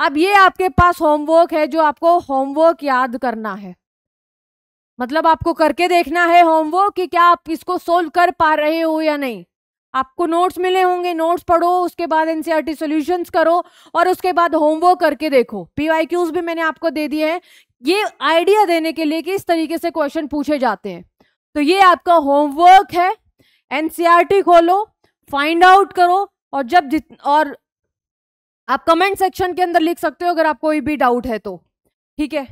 अब ये आपके पास होमवर्क है जो आपको होमवर्क याद करना है मतलब आपको करके देखना है होमवर्क कि क्या आप इसको सोल्व कर पा रहे हो या नहीं आपको नोट्स मिले होंगे नोट्स पढ़ो उसके बाद एनसीईआरटी सॉल्यूशंस e करो और उसके बाद होमवर्क करके देखो पीवाईक्यूज भी मैंने आपको दे दिए हैं ये आइडिया देने के लिए कि इस तरीके से क्वेश्चन पूछे जाते हैं तो ये आपका होमवर्क है एनसीईआरटी e खोलो फाइंड आउट करो और जब जित और आप कमेंट सेक्शन के अंदर लिख सकते हो अगर आप कोई भी डाउट है तो ठीक है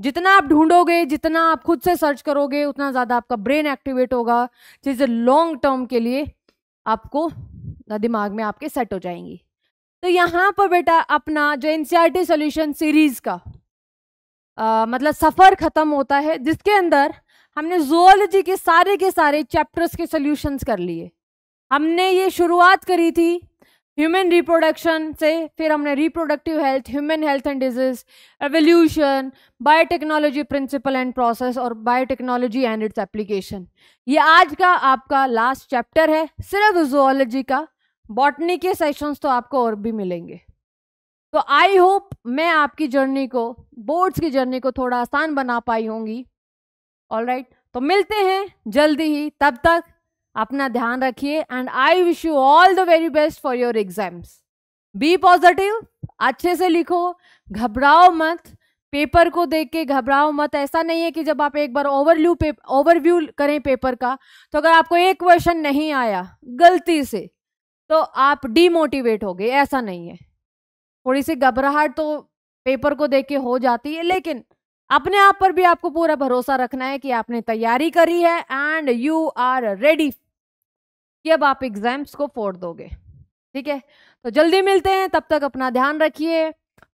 जितना आप ढूंढोगे जितना आप खुद से सर्च करोगे उतना ज़्यादा आपका ब्रेन एक्टिवेट होगा चीज लॉन्ग टर्म के लिए आपको दिमाग में आपके सेट हो जाएंगी तो यहाँ पर बेटा अपना जो एन सी सॉल्यूशन सीरीज़ का आ, मतलब सफ़र ख़त्म होता है जिसके अंदर हमने जोलॉजी के सारे के सारे चैप्टर्स के सॉल्यूशंस कर लिए हमने ये शुरुआत करी थी ह्यूमन रिप्रोडक्शन से फिर हमने reproductive health human health and disease evolution biotechnology principle and process और बायोटेक्नोलॉजी एंड इट्स एप्लीकेशन ये आज का आपका लास्ट चैप्टर है सिर्फ जोलॉजी का बॉटनी के सेशंस तो आपको और भी मिलेंगे तो आई होप मैं आपकी जर्नी को बोर्ड्स की जर्नी को थोड़ा आसान बना पाई होंगी ऑल राइट right? तो मिलते हैं जल्दी ही तब तक अपना ध्यान रखिए and I wish you all the very best for your exams be positive अच्छे से लिखो घबराओ मत पेपर को देख के घबराओ मत ऐसा नहीं है कि जब आप एक बार ओवरव्यू ओवरव्यू करें पेपर का तो अगर आपको एक क्वेश्चन नहीं आया गलती से तो आप डीमोटिवेट हो गए ऐसा नहीं है थोड़ी सी घबराहट तो पेपर को देख के हो जाती है लेकिन अपने आप पर भी आपको पूरा भरोसा रखना है कि आपने तैयारी करी है एंड यू आर रेडी कि अब आप एग्जाम्स को फोड़ दोगे ठीक है तो जल्दी मिलते हैं तब तक अपना ध्यान रखिए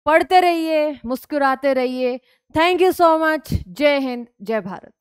पढ़ते रहिए मुस्कुराते रहिए थैंक यू सो मच जय हिंद जय भारत